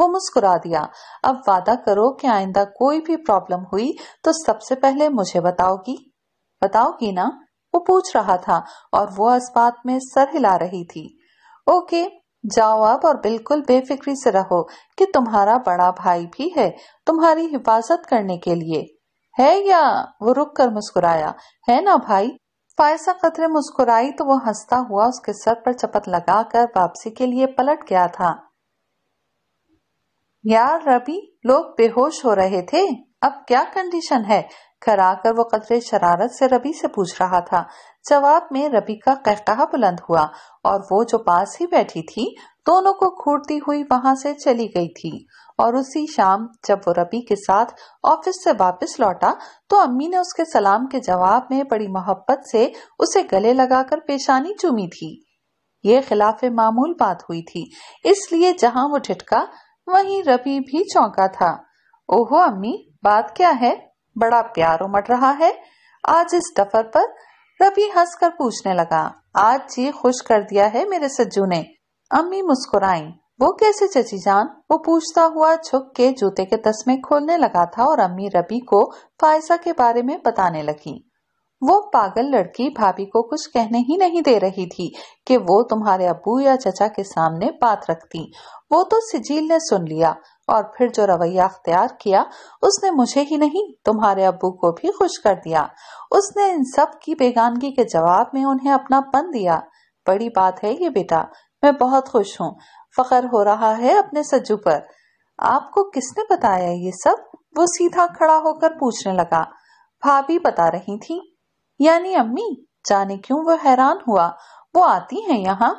Speaker 1: वो मुस्कुरा दिया अब वादा करो कि आइंदा कोई भी प्रॉब्लम हुई तो सबसे पहले मुझे बताओगी बताओगी ना वो पूछ रहा था और वो इस बात में सर हिला रही थी ओके जाओ अब और बिल्कुल बेफिक्री से रहो कि तुम्हारा बड़ा भाई भी है तुम्हारी हिफाजत करने के लिए है या वो रुक कर मुस्कुराया है ना भाई फायसा कतरे मुस्कुराई तो वो हंसता हुआ उसके सर पर चपत लगाकर वापसी के लिए पलट गया था यार रबी लोग बेहोश हो रहे थे अब क्या कंडीशन है कराकर वो कदरे शरारत से रबी से पूछ रहा था जवाब में रबी का कहकहा बुलंद हुआ और वो जो पास ही बैठी थी दोनों को घूरती हुई वहां से चली गई थी और उसी शाम जब वो रबी के साथ ऑफिस से वापस लौटा तो अम्मी ने उसके सलाम के जवाब में बड़ी मोहब्बत से उसे गले लगाकर पेशानी चूमी थी ये खिलाफ मामूल बात हुई थी इसलिए जहां वो ठिटका वहीं रबी भी चौंका था ओहो अम्मी बात क्या है बड़ा प्यार उमड़ रहा है आज इस डफर पर रवि हंसकर पूछने लगा आज ये खुश कर दिया है मेरे सज्जू ने अम्मी मुस्कुराई वो कैसे चची जान वो पूछता हुआ झुक के जूते के तस्मे खोलने लगा था और अम्मी रबी को फायसा के बारे में बताने लगी वो पागल लड़की भाभी को कुछ कहने ही नहीं दे रही थी कि वो तुम्हारे अबू या चचा के सामने बात रखती वो तो सिजील ने सुन लिया और फिर जो रवैया अख्तियार किया उसने मुझे ही नहीं तुम्हारे अबू को भी खुश कर दिया उसने इन सब की बेगानगी के जवाब में उन्हें अपना पन दिया बड़ी बात है ये बेटा मैं बहुत खुश हूँ फखर हो रहा है अपने सज्जू पर आपको किसने बताया ये सब वो सीधा खड़ा होकर पूछने लगा भाभी बता रही थी यानी अम्मी जाने क्यों वो हैरान हुआ वो आती हैं यहाँ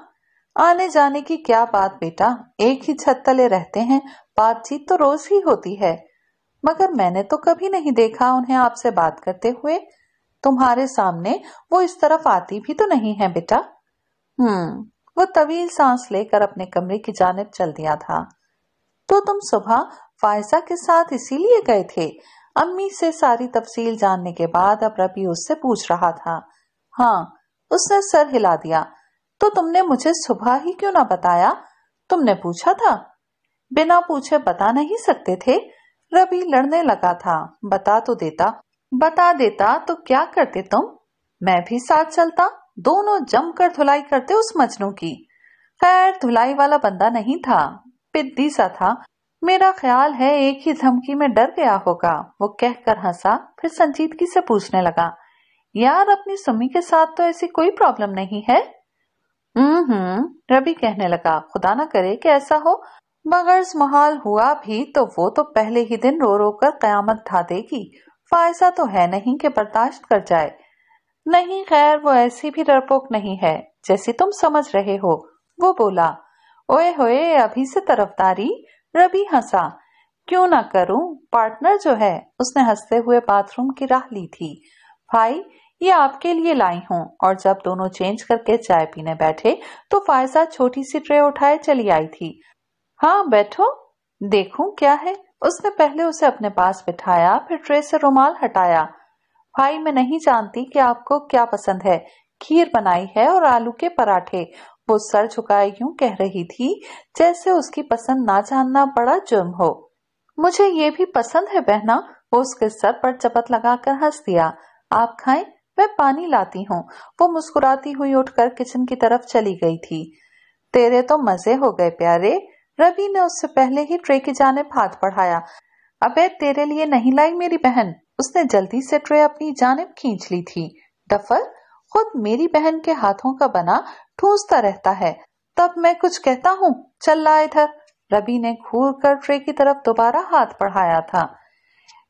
Speaker 1: आने जाने की क्या बात बेटा एक ही छत तले रहते हैं बातचीत तो रोज ही होती है मगर मैंने तो कभी नहीं देखा उन्हें आपसे बात करते हुए तुम्हारे सामने वो इस तरफ आती भी तो नहीं है बेटा हम्म वो तवील सांस लेकर अपने कमरे की जानब चल दिया था तो तुम सुबह फायजा के साथ इसीलिए गए थे अम्मी से सारी तफसील जानने के बाद अब रबी उससे पूछ रहा था हाँ उसने सर हिला दिया तो तुमने मुझे सुबह ही क्यों ना बताया तुमने पूछा था बिना पूछे बता नहीं सकते थे रवि लड़ने लगा था बता तो देता बता देता तो क्या करते तुम मैं भी साथ चलता दोनों जमकर धुलाई करते उस मजनू की खैर धुलाई वाला बंदा नहीं था पिद्दी सा था मेरा ख्याल है एक ही धमकी में डर गया होगा वो कहकर हंसा फिर संजीदगी से पूछने लगा यार अपनी सुमी के साथ तो ऐसी कोई प्रॉब्लम नहीं है हम्म, हम्म रवि कहने लगा खुदा ना करे कि ऐसा हो मगर महाल हुआ भी तो वो तो पहले ही दिन रो रो कर क्यामत ढा देगी फायसा तो है नहीं कि बर्दाश्त कर जाए नहीं खैर वो ऐसी भी डरपोक नहीं है जैसी तुम समझ रहे हो वो बोला ओए होए अभी से तरफदारी रबी हंसा क्यों ना करूं पार्टनर जो है उसने हंसते हुए बाथरूम की राह ली थी भाई ये आपके लिए लाई हूँ और जब दोनों चेंज करके चाय पीने बैठे तो फायसा छोटी सी ट्रे उठाए चली आई थी हाँ बैठो देखूं क्या है उसने पहले उसे अपने पास बिठाया फिर ट्रे से रुमाल हटाया भाई मैं नहीं जानती कि आपको क्या पसंद है खीर बनाई है और आलू के पराठे वो सर झुकाए यूं कह रही थी जैसे उसकी पसंद ना जानना बड़ा जुर्म हो मुझे ये भी पसंद है बहना वो उसके सर पर चपत लगाकर हंस दिया आप खाएं मैं पानी लाती हूँ वो मुस्कुराती हुई उठकर किचन की तरफ चली गई थी तेरे तो मजे हो गए प्यारे रवि ने उससे पहले ही ट्रे की जानब हाथ बढ़ाया अबे तेरे लिए नहीं लाई मेरी बहन उसने जल्दी से ट्रे अपनी जानब खींच ली थी डफर खुद मेरी बहन के हाथों का बना ठूसता रहता है तब मैं कुछ कहता हूँ चल रहा इधर रवि ने घूर कर ट्रे की तरफ दोबारा हाथ बढ़ाया था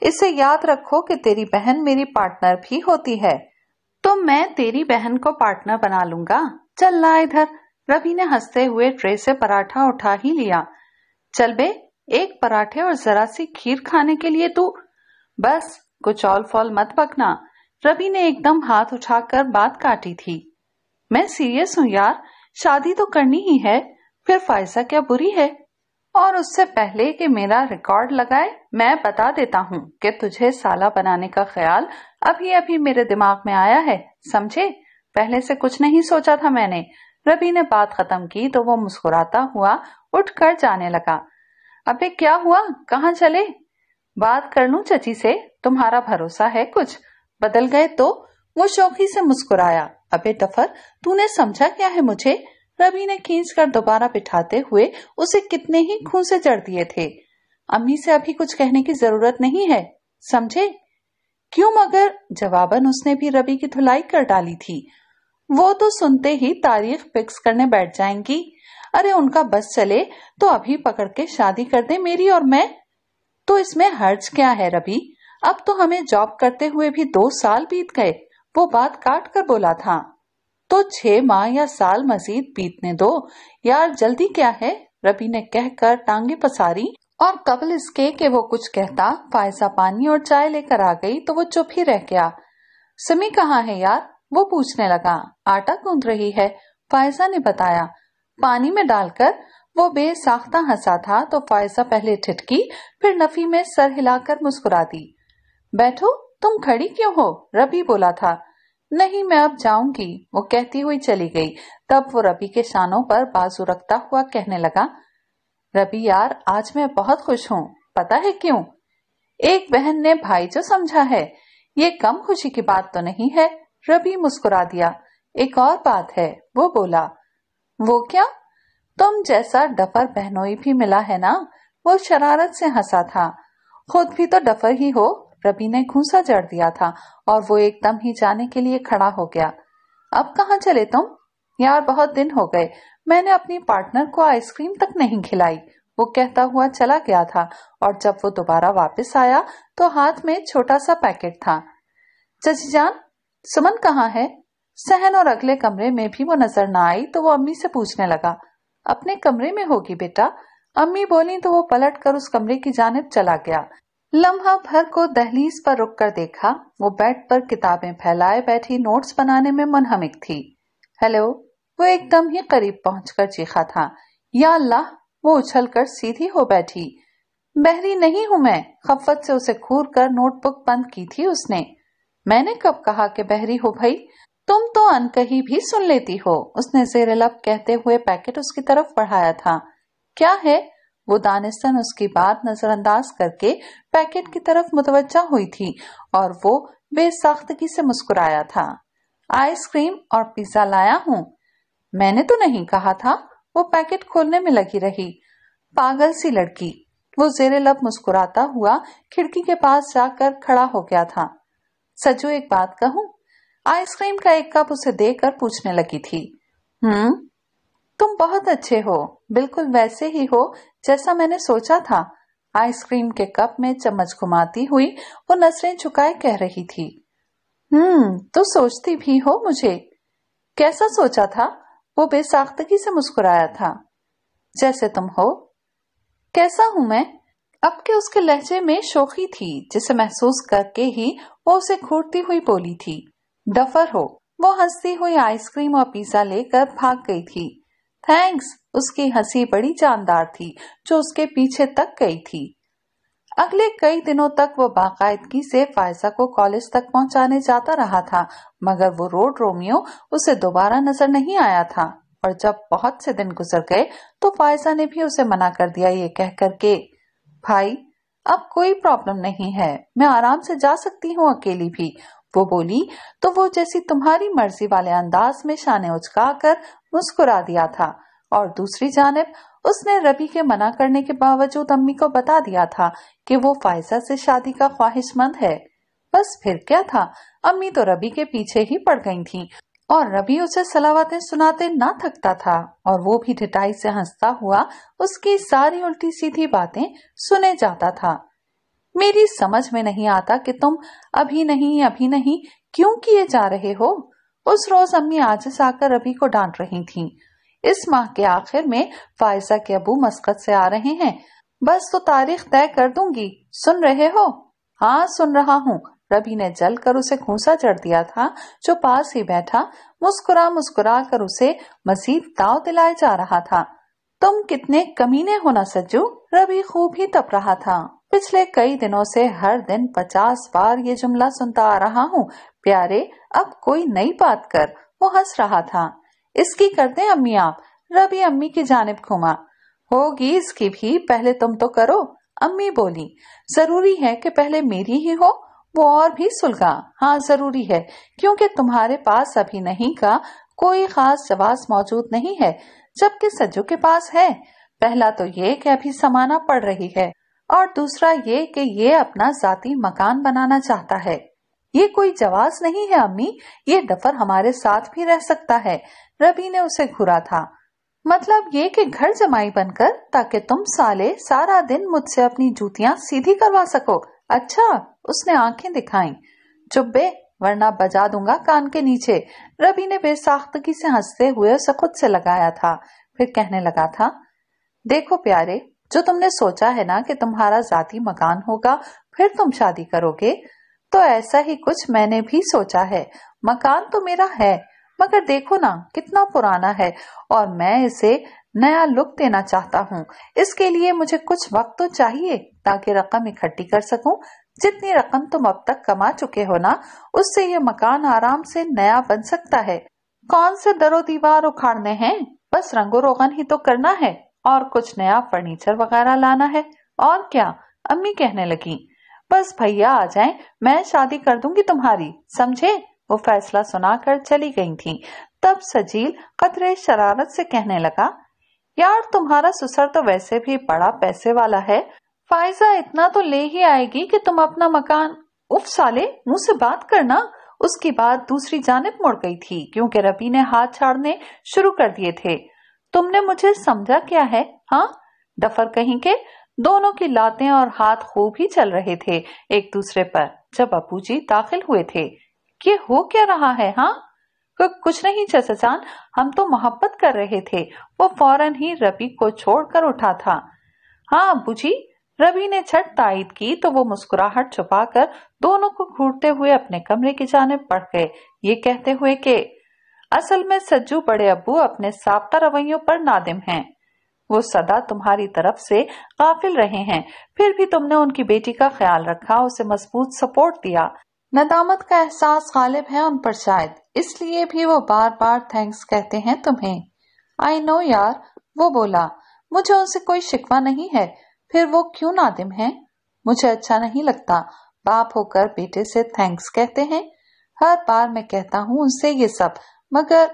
Speaker 1: इसे याद रखो कि तेरी बहन मेरी पार्टनर भी होती है तो मैं तेरी बहन को पार्टनर बना लूंगा चल रहा इधर रवि ने हंसते हुए ट्रे से पराठा उठा ही लिया चल बे एक पराठे और जरा सी खीर खाने के लिए तू बस कुछ ऑल फॉल मत पकना रवि ने एकदम हाथ उठाकर बात काटी थी मैं सीरियस हूँ यार शादी तो करनी ही है फिर फायसा क्या बुरी है और उससे पहले कि मेरा रिकॉर्ड लगाए मैं बता देता हूँ कि तुझे साला बनाने का ख्याल अभी अभी मेरे दिमाग में आया है समझे पहले से कुछ नहीं सोचा था मैंने रबी ने बात खत्म की तो वो मुस्कुराता हुआ उठकर जाने लगा अबे क्या हुआ कहाँ चले बात कर लू चची से तुम्हारा भरोसा है कुछ बदल गए तो वो शौकी से मुस्कुराया अबे डफर तूने समझा क्या है मुझे रवि ने खींच कर दोबारा बिठाते हुए उसे कितने ही खून से जड़ दिए थे अम्मी से अभी कुछ कहने की जरूरत नहीं है समझे क्यों मगर जवाबन उसने भी रवि की धुलाई कर डाली थी वो तो सुनते ही तारीख फिक्स करने बैठ जाएंगी अरे उनका बस चले तो अभी पकड़ के शादी कर दे मेरी और मैं तो इसमें हर्ज क्या है रवि अब तो हमें जॉब करते हुए भी दो साल बीत गए वो बात काट कर बोला था तो छह माह या साल मजीद बीतने दो यार जल्दी क्या है रवि ने कहकर टांगे पसारी और कबल इसके के वो कुछ कहता फायसा पानी और चाय लेकर आ गई तो वो चुप ही रह गया समी कहाँ है यार वो पूछने लगा आटा गूंद रही है फायजा ने बताया पानी में डालकर वो बेसाख्ता हंसा था तो फायजा पहले ठिठकी फिर नफी में सर हिलाकर मुस्कुरा दी बैठो तुम खड़ी क्यों हो रबी बोला था नहीं मैं अब जाऊंगी वो कहती हुई चली गई तब वो रबी के शानों पर बाजू रखता हुआ कहने लगा रबी यार आज मैं बहुत खुश हूँ पता है क्यों एक बहन ने भाई जो समझा है ये कम खुशी की बात तो नहीं है रबी मुस्कुरा दिया एक और बात है वो बोला वो क्या तुम जैसा डफर बहनोई भी मिला है ना वो शरारत से हंसा था खुद भी तो डफर ही हो रबी ने घूसा जड़ दिया था और वो एकदम ही जाने के लिए खड़ा हो गया अब कहा चले तुम यार बहुत दिन हो गए मैंने अपनी पार्टनर को आइसक्रीम तक नहीं खिलाई वो कहता हुआ चला गया था और जब वो दोबारा वापस आया तो हाथ में छोटा सा पैकेट था चची जान सुमन कहाँ है सहन और अगले कमरे में भी वो नजर ना आई तो वो अम्मी से पूछने लगा अपने कमरे में होगी बेटा अम्मी बोली तो वो पलट कर उस कमरे की जानब चला गया लम्हा भर को दहलीज पर रुक कर देखा वो बेड पर किताबें फैलाए बैठी नोट्स बनाने में मनहमिक थी हेलो वो एकदम ही करीब पहुंचकर चीखा था या अल्लाह वो उछल कर सीधी हो बैठी बहरी नहीं हूं मैं खफत से उसे खूर कर नोटबुक बंद की थी उसने मैंने कब कहा कि बहरी हो भाई तुम तो अनकही भी सुन लेती हो उसने जेर लब कहते हुए पैकेट उसकी तरफ बढ़ाया था क्या है वो दानिस्तन उसकी बात नजरअंदाज करके पैकेट की तरफ मुतवजा हुई थी और वो बेसाख्तगी से मुस्कुराया था आइसक्रीम और पिज्जा लाया हूँ मैंने तो नहीं कहा था वो पैकेट खोलने में लगी रही पागल सी लड़की वो जेरे लब मुस्कुराता हुआ खिड़की के पास जाकर खड़ा हो गया था सजू एक बात कहूं आइसक्रीम का एक कप उसे देकर पूछने लगी थी हम्म तुम बहुत अच्छे हो बिल्कुल वैसे ही हो जैसा मैंने सोचा था आइसक्रीम के कप में चम्मच घुमाती हुई वो नसरें झुकाए कह रही थी हम्म तो सोचती भी हो मुझे कैसा सोचा था वो बेसाख्तगी से मुस्कुराया था जैसे तुम हो कैसा हूं मैं अब के उसके लहजे में शोखी थी जिसे महसूस करके ही वो उसे घूरती हुई बोली थी डफर हो वो हंसती हुई आइसक्रीम और पिज्जा लेकर भाग गई थी थैंक्स उसकी हंसी बड़ी जानदार थी जो उसके पीछे तक गई थी अगले कई दिनों तक वो बाकायदगी से फायजा को कॉलेज तक पहुंचाने जाता रहा था मगर वो रोड रोमियो उसे दोबारा नजर नहीं आया था और जब बहुत से दिन गुजर गए तो फायजा ने भी उसे मना कर दिया ये कहकर के भाई अब कोई प्रॉब्लम नहीं है मैं आराम से जा सकती हूँ अकेली भी वो बोली तो वो जैसी तुम्हारी मर्जी वाले अंदाज में शाने उचका कर मुस्कुरा दिया था और दूसरी जानब उसने रबी के मना करने के बावजूद अम्मी को बता दिया था कि वो फायजा से शादी का ख्वाहिशमंद है बस फिर क्या था अम्मी तो रबी के पीछे ही पड़ गई थीं और रबी उसे सलावतें सुनाते ना थकता था और वो भी ढिटाई से हंसता हुआ उसकी सारी उल्टी सीधी बातें सुने जाता था मेरी समझ में नहीं आता कि तुम अभी नहीं अभी नहीं क्यों किए जा रहे हो उस रोज अम्मी आज आकर रबी को डांट रही थीं। इस माह के आखिर में फायजा के अबू मस्कत से आ रहे हैं बस तो तारीख तय कर दूंगी सुन रहे हो हाँ सुन रहा हूँ रवि ने जल कर उसे घूसा चढ़ दिया था जो पास ही बैठा मुस्कुरा मुस्कुरा कर उसे मजीद दाव दिलाए जा रहा था तुम कितने कमीने हो न सज्जू रवि खूब ही तप रहा था पिछले कई दिनों से हर दिन पचास बार ये जुमला सुनता आ रहा हूँ प्यारे अब कोई नई बात कर वो हंस रहा था इसकी करते अम्मी आप रवि अम्मी की जानब घुमा होगी इसकी भी पहले तुम तो करो अम्मी बोली जरूरी है कि पहले मेरी ही हो वो और भी सुलगा हाँ जरूरी है क्योंकि तुम्हारे पास अभी नहीं का कोई खास जवाब मौजूद नहीं है जबकि सज्जू के पास है पहला तो ये कि अभी समाना पड़ रही है और दूसरा ये कि ये अपना जाती मकान बनाना चाहता है ये कोई जवाब नहीं है अम्मी ये डफर हमारे साथ भी रह सकता है रवि ने उसे घुरा था मतलब ये कि घर जमाई बनकर ताकि तुम साले सारा दिन मुझसे अपनी जूतियाँ सीधी करवा सको अच्छा उसने आंखें दिखाई चुप बे वरना बजा दूंगा कान के नीचे रवि ने बेसाख्तगी से हंसते हुए उसे खुद से लगाया था फिर कहने लगा था देखो प्यारे जो तुमने सोचा है ना कि तुम्हारा जाती मकान होगा फिर तुम शादी करोगे तो ऐसा ही कुछ मैंने भी सोचा है मकान तो मेरा है मगर देखो ना कितना पुराना है और मैं इसे नया लुक देना चाहता हूँ इसके लिए मुझे कुछ वक्त तो चाहिए ताकि रकम इकट्ठी कर सकूं जितनी रकम तुम अब तक कमा चुके हो ना उससे ये मकान आराम से नया बन सकता है कौन से दरो दीवार उखाड़ने हैं बस रंगो रोगन ही तो करना है और कुछ नया फर्नीचर वगैरह लाना है और क्या अम्मी कहने लगी बस भैया आ जाएं मैं शादी कर दूंगी तुम्हारी समझे वो फैसला सुनाकर चली गई थी तब सजील कतरे शरारत से कहने लगा यार तुम्हारा सुसर तो वैसे भी बड़ा पैसे वाला है फायजा इतना तो ले ही आएगी कि तुम अपना मकान उफ साले मुंह से बात करना उसकी बात दूसरी जानब मुड़ गई थी क्योंकि रबी ने हाथ छाड़ने शुरू कर दिए थे तुमने मुझे समझा क्या है हाँ डफर कहीं के दोनों की लातें और हाथ खूब ही चल रहे थे एक दूसरे पर जब अबू जी दाखिल हुए थे ये हो क्या रहा है हाँ कुछ नहीं चांद हम तो मोहब्बत कर रहे थे वो फौरन ही रबी को छोड़कर उठा था हाँ अबू जी रवि ने छठ तायद की तो वो मुस्कुराहट छुपाकर दोनों को घूरते हुए अपने कमरे की जानब पड़ गए ये कहते हुए कि असल में सज्जू बड़े अबू अपने साबता रवैयों पर नादिम हैं। वो सदा तुम्हारी तरफ से गाफिल रहे हैं फिर भी तुमने उनकी बेटी का ख्याल रखा उसे मजबूत सपोर्ट दिया नदामत का एहसास गालिब है उन पर शायद इसलिए भी वो बार बार थैंक्स कहते हैं तुम्हें आई नो यार वो बोला मुझे उनसे कोई शिकवा नहीं है फिर वो क्यों नादिम है मुझे अच्छा नहीं लगता बाप होकर बेटे से थैंक्स कहते हैं हर बार मैं कहता हूँ उनसे ये सब मगर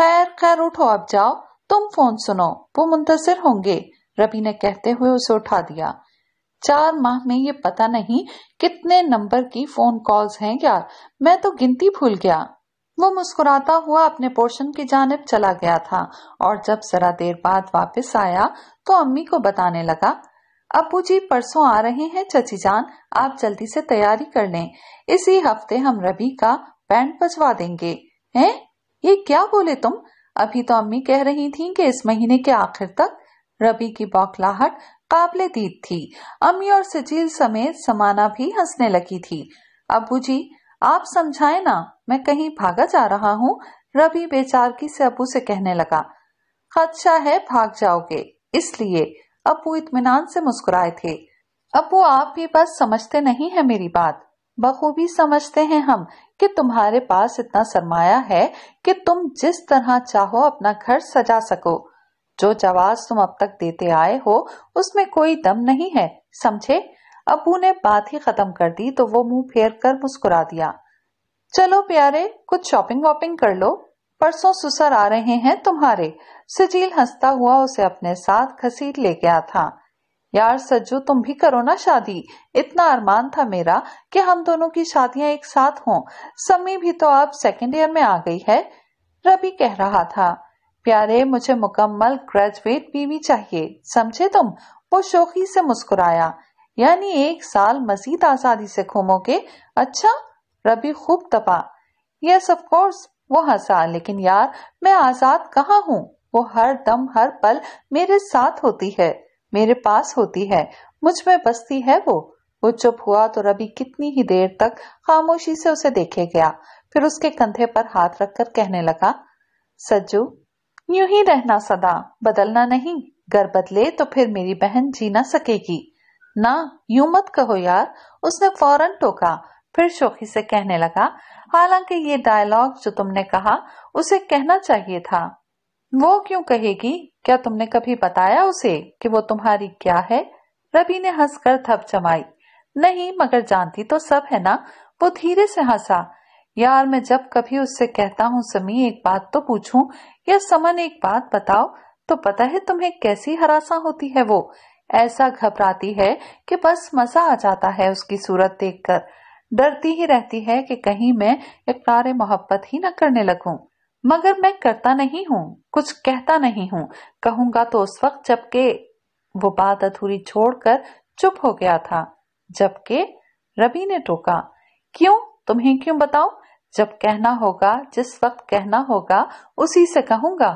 Speaker 1: खैर खैर उठो अब जाओ तुम फोन सुनो वो मुंतजर होंगे रबी ने कहते हुए उसे उठा दिया चार माह में ये पता नहीं कितने नंबर की फोन कॉल्स हैं यार मैं तो गिनती भूल गया वो मुस्कुराता हुआ अपने पोर्शन की जानब चला गया था और जब जरा देर बाद वापस आया तो अम्मी को बताने लगा अबू जी परसों आ रहे हैं चची जान आप जल्दी से तैयारी कर लें इसी हफ्ते हम रवि का बैंड बजवा देंगे हैं ये क्या बोले तुम अभी तो अम्मी कह रही थी कि इस महीने के आखिर तक रवि की बौखलाहट काबले दीद थी अम्मी और सजील समेत समाना भी हंसने लगी थी अबू जी आप समझाए ना मैं कहीं भागा जा रहा हूँ रवि बेचारगी से अबू से कहने लगा खदशा है भाग जाओगे इसलिए अब वो इतमान से मुस्कुराए थे अब वो आप भी बस समझते नहीं है मेरी बात बखूबी समझते हैं हम कि तुम्हारे पास इतना सरमाया है कि तुम जिस तरह चाहो अपना घर सजा सको जो जवाब तुम अब तक देते आए हो उसमें कोई दम नहीं है समझे अबू ने बात ही खत्म कर दी तो वो मुंह फेर कर मुस्कुरा दिया चलो प्यारे कुछ शॉपिंग वॉपिंग कर लो परसों सुसर आ रहे हैं तुम्हारे सजील हंसता हुआ उसे अपने साथ खसीट ले गया था यार सज्जू तुम भी करो ना शादी इतना अरमान था मेरा कि हम दोनों की शादियां एक साथ हों समी भी तो अब सेकेंड ईयर में आ गई है रवि कह रहा था प्यारे मुझे मुकम्मल ग्रेजुएट बीवी चाहिए समझे तुम वो शोखी से मुस्कुराया यानी एक साल मजीद आजादी से घूमोगे अच्छा रबी खूब तपा यस ऑफ कोर्स वो हंसा लेकिन यार मैं आजाद कहाँ हूँ वो हर दम हर पल मेरे साथ होती है मेरे पास होती है मुझ में बसती है वो वो चुप हुआ तो रवि कितनी ही देर तक खामोशी से उसे देखे गया फिर उसके कंधे पर हाथ रखकर कहने लगा सज्जू यूं ही रहना सदा बदलना नहीं घर बदले तो फिर मेरी बहन जी ना सकेगी ना यूं मत कहो यार उसने फौरन टोका फिर शोखी से कहने लगा हालांकि ये डायलॉग जो तुमने कहा उसे कहना चाहिए था वो क्यों कहेगी क्या तुमने कभी बताया उसे कि वो तुम्हारी क्या है रवि ने हंसकर थप जमाई नहीं मगर जानती तो सब है ना वो धीरे से हंसा यार मैं जब कभी उससे कहता हूँ समी एक बात तो पूछूं या समन एक बात बताओ तो पता है तुम्हें कैसी हरासा होती है वो ऐसा घबराती है कि बस मजा आ जाता है उसकी सूरत देखकर डरती ही रहती है कि कहीं मैं इकरार मोहब्बत ही न करने लगूं मगर मैं करता नहीं हूँ कुछ कहता नहीं हूँ कहूंगा तो उस वक्त जबकि वो बात अधूरी छोड़कर चुप हो गया था जबकि रवि ने टोका क्यों तुम्हें क्यों बताओ जब कहना होगा जिस वक्त कहना होगा उसी से कहूंगा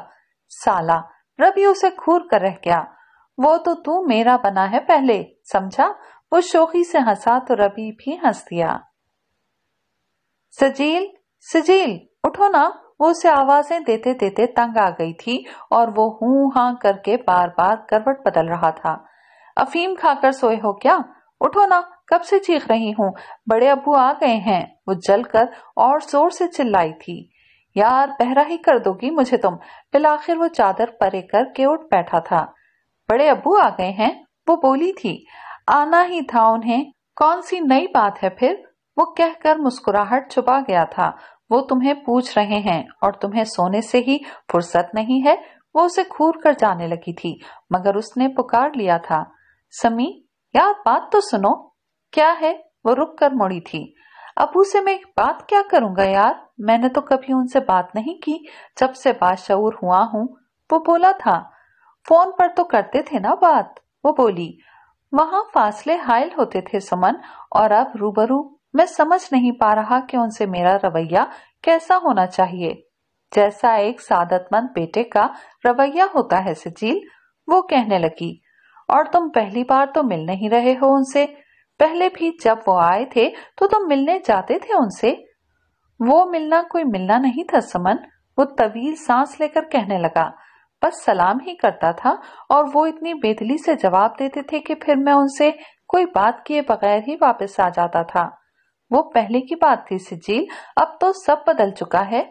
Speaker 1: साला रवि उसे खूर कर रह गया वो तो तू मेरा बना है पहले समझा वो शोखी से हंसा तो रवि भी हंस दिया सजील सजील उठो ना वो उसे आवाजें देते देते तंग आ गई थी और वो हूं हा करके बार बार करवट बदल रहा था अफीम खाकर सोए हो क्या उठो ना कब से चीख रही हूँ बड़े अबू आ गए हैं वो जलकर और जोर से चिल्लाई थी यार पहरा ही कर दोगी मुझे तुम बिलाखिर वो चादर परे कर के उठ बैठा था बड़े अबू आ गए हैं वो बोली थी आना ही था उन्हें कौन सी नई बात है फिर वो कहकर मुस्कुराहट छुपा गया था वो तुम्हें पूछ रहे हैं और तुम्हें सोने से ही फुर्सत नहीं है वो उसे घूर कर जाने लगी थी मगर उसने पुकार लिया था समी यार बात तो सुनो क्या है वो रुक कर मुड़ी थी अबू से मैं बात क्या करूंगा यार मैंने तो कभी उनसे बात नहीं की जब से बाशूर हुआ हूँ वो बोला था फोन पर तो करते थे ना बात वो बोली वहां फासले हायल होते थे सुमन और अब रूबरू मैं समझ नहीं पा रहा कि उनसे मेरा रवैया कैसा होना चाहिए जैसा एक सादतमंद बेटे का रवैया होता है सचिल वो कहने लगी और तुम पहली बार तो मिल नहीं रहे हो उनसे पहले भी जब वो आए थे तो तुम मिलने जाते थे उनसे वो मिलना कोई मिलना नहीं था समन वो तवील सांस लेकर कहने लगा बस सलाम ही करता था और वो इतनी बेदली से जवाब देते थे कि फिर मैं उनसे कोई बात किए बगैर ही वापस आ जाता था वो पहले की बात थी सिजील अब तो सब बदल चुका है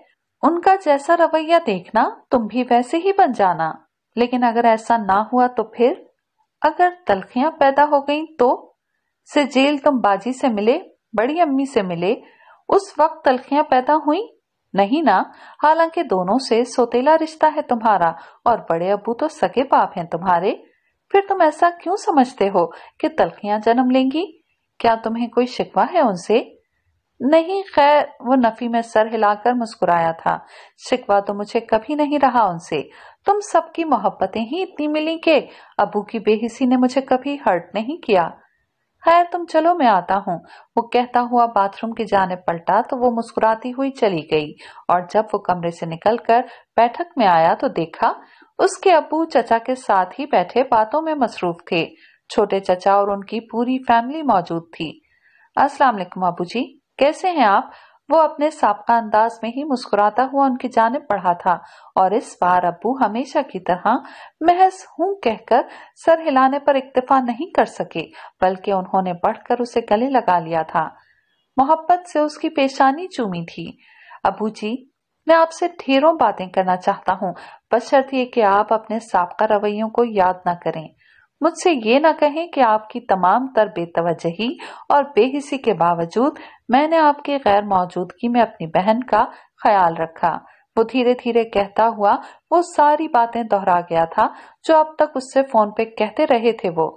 Speaker 1: उनका जैसा रवैया देखना तुम भी वैसे ही बन जाना लेकिन अगर ऐसा ना हुआ तो फिर अगर तलखियां पैदा हो गईं तो सिजील तुम बाजी से मिले बड़ी अम्मी से मिले उस वक्त तलखियां पैदा हुई नहीं ना हालांकि दोनों से सोतेला रिश्ता है तुम्हारा और बड़े अबू तो सगे बाप हैं तुम्हारे फिर तुम ऐसा क्यों समझते हो कि तलखियां जन्म लेंगी क्या तुम्हें कोई शिकवा है उनसे नहीं खैर वो नफी में सर हिलाकर मुस्कुराया था शिकवा तो मुझे कभी नहीं रहा उनसे तुम सबकी मोहब्बतें ही इतनी मिली के अबू की बेहिसी ने मुझे कभी हर्ट नहीं किया खैर तुम चलो मैं आता हूँ वो कहता हुआ बाथरूम की जाने पलटा तो वो मुस्कुराती हुई चली गई और जब वो कमरे से निकलकर बैठक में आया तो देखा उसके अबू चचा के साथ ही बैठे बातों में मसरूफ थे छोटे चचा और उनकी पूरी फैमिली मौजूद थी अस्सलाम वालेकुम अबू जी कैसे हैं आप वो अपने सबका अंदाज में ही मुस्कुराता हुआ उनकी जानब पढ़ा था और इस बार अबू हमेशा की तरह महज हूं कहकर सर हिलाने पर इक्तफा नहीं कर सके बल्कि उन्होंने बढ़कर उसे गले लगा लिया था मोहब्बत से उसकी पेशानी चूमी थी अबू जी मैं आपसे ढेरों बातें करना चाहता हूँ बशर्ते कि आप अपने सबका रवैयों को याद न करें मुझसे ये ना कहें कि आपकी तमाम तर बेतवजही और बेहिसी के बावजूद मैंने आपके गैर मौजूदगी में अपनी बहन का ख्याल रखा वो धीरे धीरे कहता हुआ वो सारी बातें दोहरा गया था जो अब तक उससे फोन पे कहते रहे थे वो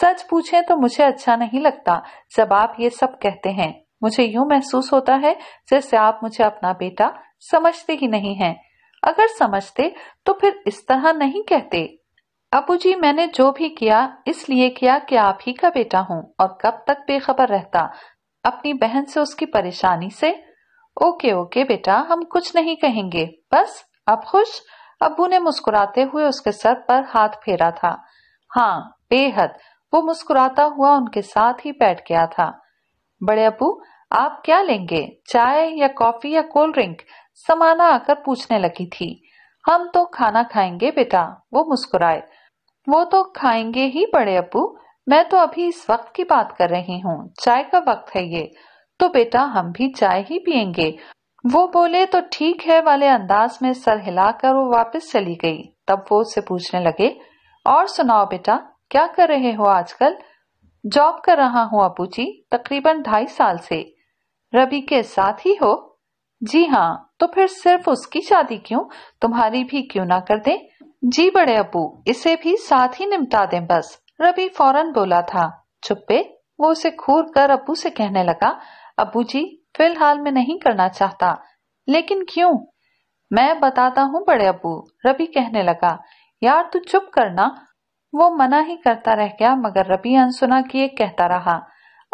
Speaker 1: सच पूछे तो मुझे अच्छा नहीं लगता जब आप ये सब कहते हैं मुझे यूं महसूस होता है जैसे आप मुझे अपना बेटा समझते ही नहीं हैं। अगर समझते तो फिर इस तरह नहीं कहते अबू जी मैंने जो भी किया इसलिए किया कि आप ही का बेटा हूँ और कब तक बेखबर रहता अपनी बहन से उसकी परेशानी से ओके ओके बेटा हम कुछ नहीं कहेंगे बस अब खुश अबू ने मुस्कुराते हुए उसके सर पर हाथ फेरा था हाँ बेहद वो मुस्कुराता हुआ उनके साथ ही बैठ गया था बड़े अबू आप क्या लेंगे चाय या कॉफी या कोल्ड ड्रिंक समाना आकर पूछने लगी थी हम तो खाना खाएंगे बेटा वो मुस्कुराए वो तो खाएंगे ही बड़े अबू मैं तो अभी इस वक्त की बात कर रही हूँ चाय का वक्त है ये तो बेटा हम भी चाय ही पियेंगे वो बोले तो ठीक है वाले अंदाज में सर हिलाकर वो वापस चली गई तब वो उससे पूछने लगे और सुनाओ बेटा क्या कर रहे हो आजकल जॉब कर रहा हूँ अपू जी तकरीबन ढाई साल से रवि के साथ ही हो जी हाँ तो फिर सिर्फ उसकी शादी क्यों तुम्हारी भी क्यों ना कर दे जी बड़े अबू इसे भी साथ ही निपटा दें बस रवि फौरन बोला था चुप्पे वो उसे खूर कर अबू से कहने लगा अबू जी फिलहाल मैं नहीं करना चाहता लेकिन क्यों मैं बताता हूँ बड़े अबू रवि कहने लगा यार तू चुप करना वो मना ही करता रह गया मगर रवि अनसुना किए कहता रहा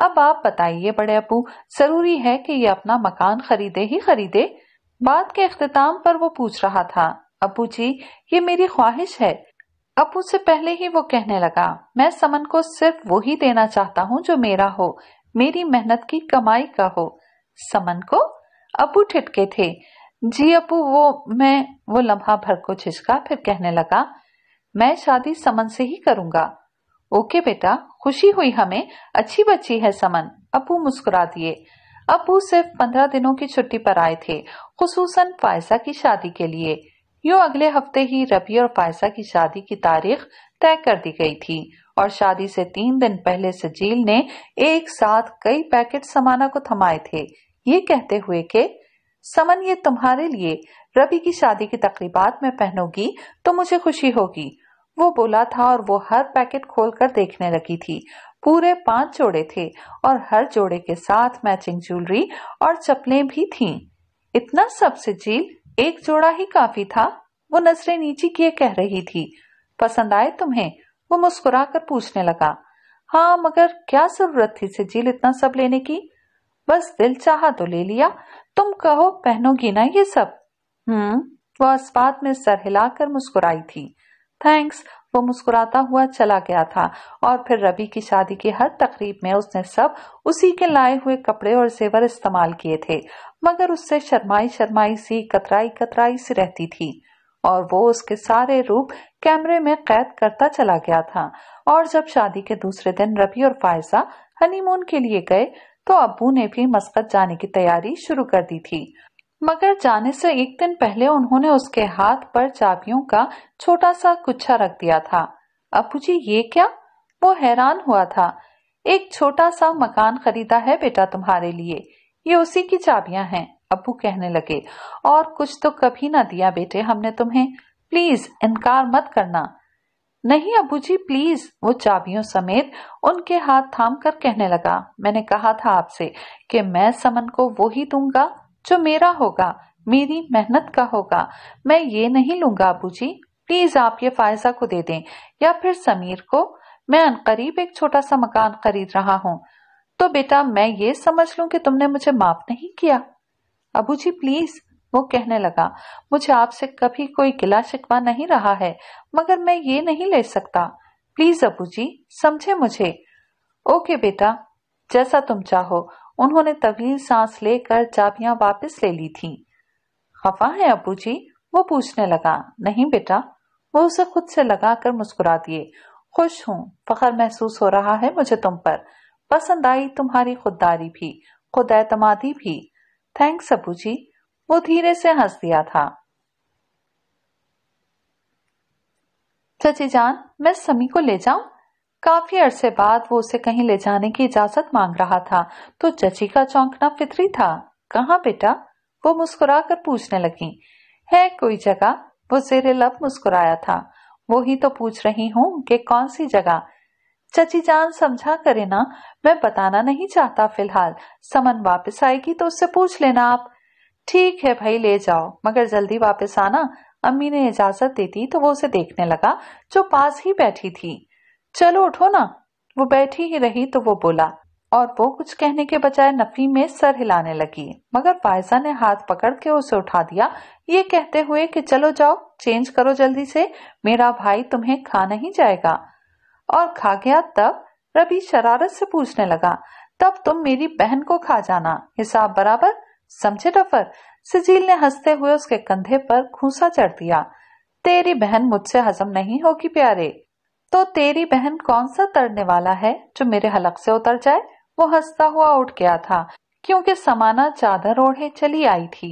Speaker 1: अब आप बताइए बड़े अबू जरूरी है कि ये अपना मकान खरीदे ही खरीदे बात के अख्ताम पर वो पूछ रहा था अबू जी ये मेरी ख्वाहिश है अबू से पहले ही वो कहने लगा मैं समन को सिर्फ वो ही देना चाहता हूँ जो मेरा हो मेरी मेहनत की कमाई का हो समन को अबू ठिटके थे जी अबू वो मैं वो लम्हा भर को झिझका फिर कहने लगा मैं शादी समन से ही करूंगा ओके बेटा खुशी हुई हमें अच्छी बच्ची है समन अपू मुस्कुरा दिए अबू सिर्फ पंद्रह दिनों की छुट्टी पर आए थे खसूसन फायसा की शादी के लिए यूं अगले हफ्ते ही रबी और फायसा की शादी की तारीख तय कर दी गई थी और शादी से तीन दिन पहले सजील ने एक साथ कई पैकेट समाना को थमाए थे ये कहते हुए कि समन ये तुम्हारे लिए रबी की शादी की तकरीबात में पहनोगी तो मुझे खुशी होगी वो बोला था और वो हर पैकेट खोलकर देखने लगी थी पूरे पांच जोड़े थे और हर जोड़े के साथ मैचिंग ज्वेलरी और चप्पलें भी थीं। इतना सब सजील एक जोड़ा ही काफी था वो नजरें नीचे किए कह रही थी पसंद आए तुम्हें वो मुस्कुरा कर पूछने लगा हाँ मगर क्या जरूरत थी सजील इतना सब लेने की बस दिल चाहा तो ले लिया तुम कहो पहनोगी ना ये सब हम्म वह इस बात में सर हिलाकर मुस्कुराई थी थैंक्स वो मुस्कुराता हुआ चला गया था और फिर रबी की शादी की हर तकरीब में उसने सब उसी के लाए हुए कपड़े और जेवर इस्तेमाल किए थे मगर उससे शर्माई शर्माई सी कतराई कतराई सी रहती थी और वो उसके सारे रूप कैमरे में कैद करता चला गया था और जब शादी के दूसरे दिन रबी और फायजा हनीमून के लिए गए तो अबू ने भी मस्कत जाने की तैयारी शुरू कर दी थी मगर जाने से एक दिन पहले उन्होंने उसके हाथ पर चाबियों का छोटा सा कुछा रख दिया था अबू जी ये क्या वो हैरान हुआ था एक छोटा सा मकान खरीदा है बेटा तुम्हारे लिए ये उसी की चाबियां हैं अबू कहने लगे और कुछ तो कभी ना दिया बेटे हमने तुम्हें प्लीज इनकार मत करना नहीं अबू जी प्लीज वो चाबियों समेत उनके हाथ थाम कर कहने लगा मैंने कहा था आपसे कि मैं समन को वो ही दूंगा जो मेरा होगा मेरी मेहनत का होगा मैं ये नहीं लूंगा अबू जी प्लीज आप ये फायजा को दे दें या फिर समीर को मैं अनकरीब एक छोटा सा मकान खरीद रहा हूँ तो बेटा मैं ये समझ लू कि तुमने मुझे माफ नहीं किया अबू जी प्लीज वो कहने लगा मुझे आपसे कभी कोई गिला शिकवा नहीं रहा है मगर मैं ये नहीं ले सकता प्लीज अबू जी समझे मुझे ओके बेटा जैसा तुम चाहो उन्होंने तवील सांस लेकर चाबियां वापस ले ली थी खफा है अबू जी वो पूछने लगा नहीं बेटा वो उसे खुद से लगाकर मुस्कुरा दिए खुश हूँ फखर महसूस हो रहा है मुझे तुम पर पसंद आई तुम्हारी खुददारी भी खुद एतमादी भी थैंक्स अबू जी वो धीरे से हंस दिया था चची जान मैं समी को ले जाऊं काफी अरसे बाद वो उसे कहीं ले जाने की इजाजत मांग रहा था तो चची का चौंकना फितरी था कहा बेटा वो मुस्कुरा कर पूछने लगी है कोई जगह वो जेरे लब मुस्कुराया था वो ही तो पूछ रही हूँ कि कौन सी जगह चची जान समझा करे ना मैं बताना नहीं चाहता फिलहाल समन वापस आएगी तो उससे पूछ लेना आप ठीक है भाई ले जाओ मगर जल्दी वापस आना अम्मी ने इजाजत दे दी तो वो उसे देखने लगा जो पास ही बैठी थी चलो उठो ना वो बैठी ही रही तो वो बोला और वो कुछ कहने के बजाय नफी में सर हिलाने लगी मगर फायजा ने हाथ पकड़ के उसे उठा दिया ये कहते हुए कि चलो जाओ चेंज करो जल्दी से मेरा भाई तुम्हें खा नहीं जाएगा और खा गया तब रवि शरारत से पूछने लगा तब तुम मेरी बहन को खा जाना हिसाब बराबर समझे डफर सजील ने हंसते हुए उसके कंधे पर खूसा चढ़ दिया तेरी बहन मुझसे हजम नहीं होगी प्यारे तो तेरी बहन कौन सा तरने वाला है जो मेरे हलक से उतर जाए वो हंसता हुआ उठ गया था क्योंकि समाना चादर ओढ़े चली आई थी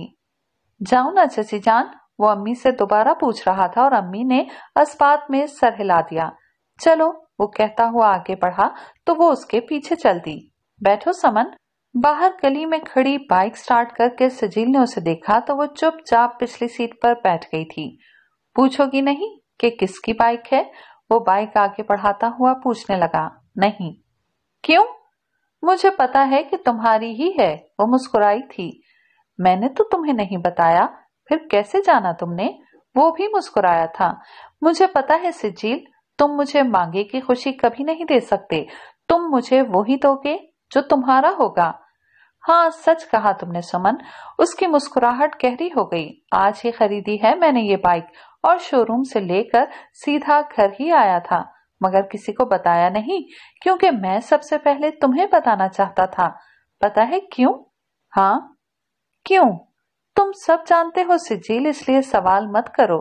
Speaker 1: जाओ ना चची जान वो अम्मी से दोबारा पूछ रहा था और अम्मी ने अस्पात में सर हिला दिया चलो वो कहता हुआ आगे बढ़ा तो वो उसके पीछे चल दी बैठो समन बाहर गली में खड़ी बाइक स्टार्ट करके सजील ने उसे देखा तो वो चुपचाप पिछली सीट पर बैठ गई थी पूछोगी नहीं कि किसकी बाइक है वो बाइक आगे बढ़ाता हुआ पूछने लगा नहीं क्यों मुझे पता है कि तुम्हारी ही है वो मुस्कुराई थी मैंने तो तुम्हें नहीं बताया फिर कैसे जाना तुमने वो भी मुस्कुराया था मुझे पता है सिजील तुम मुझे मांगे की खुशी कभी नहीं दे सकते तुम मुझे वो ही दोगे जो तुम्हारा होगा हाँ सच कहा तुमने सुमन उसकी मुस्कुराहट गहरी हो गई आज ही खरीदी है मैंने ये बाइक और शोरूम से लेकर सीधा घर ही आया था मगर किसी को बताया नहीं क्योंकि मैं सबसे पहले तुम्हें बताना चाहता था पता है क्यों हाँ क्यों तुम सब जानते हो सिजील इसलिए सवाल मत करो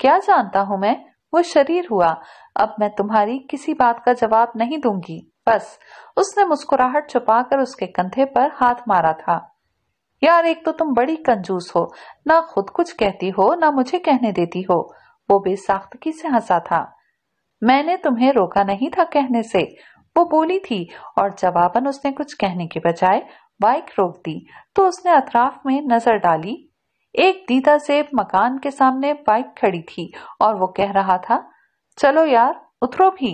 Speaker 1: क्या जानता हूं मैं वो शरीर हुआ अब मैं तुम्हारी किसी बात का जवाब नहीं दूंगी बस उसने मुस्कुराहट छुपाकर उसके कंधे पर हाथ मारा था यार एक तो तुम बड़ी कंजूस हो ना खुद कुछ कहती हो ना मुझे कहने देती हो वो बेसाख्तगी से हंसा था मैंने तुम्हें रोका नहीं था कहने से वो बोली थी और जवाबन उसने कुछ कहने के बजाय बाइक रोक दी तो उसने अतराफ में नजर डाली एक दीदा से मकान के सामने बाइक खड़ी थी और वो कह रहा था चलो यार उतरो भी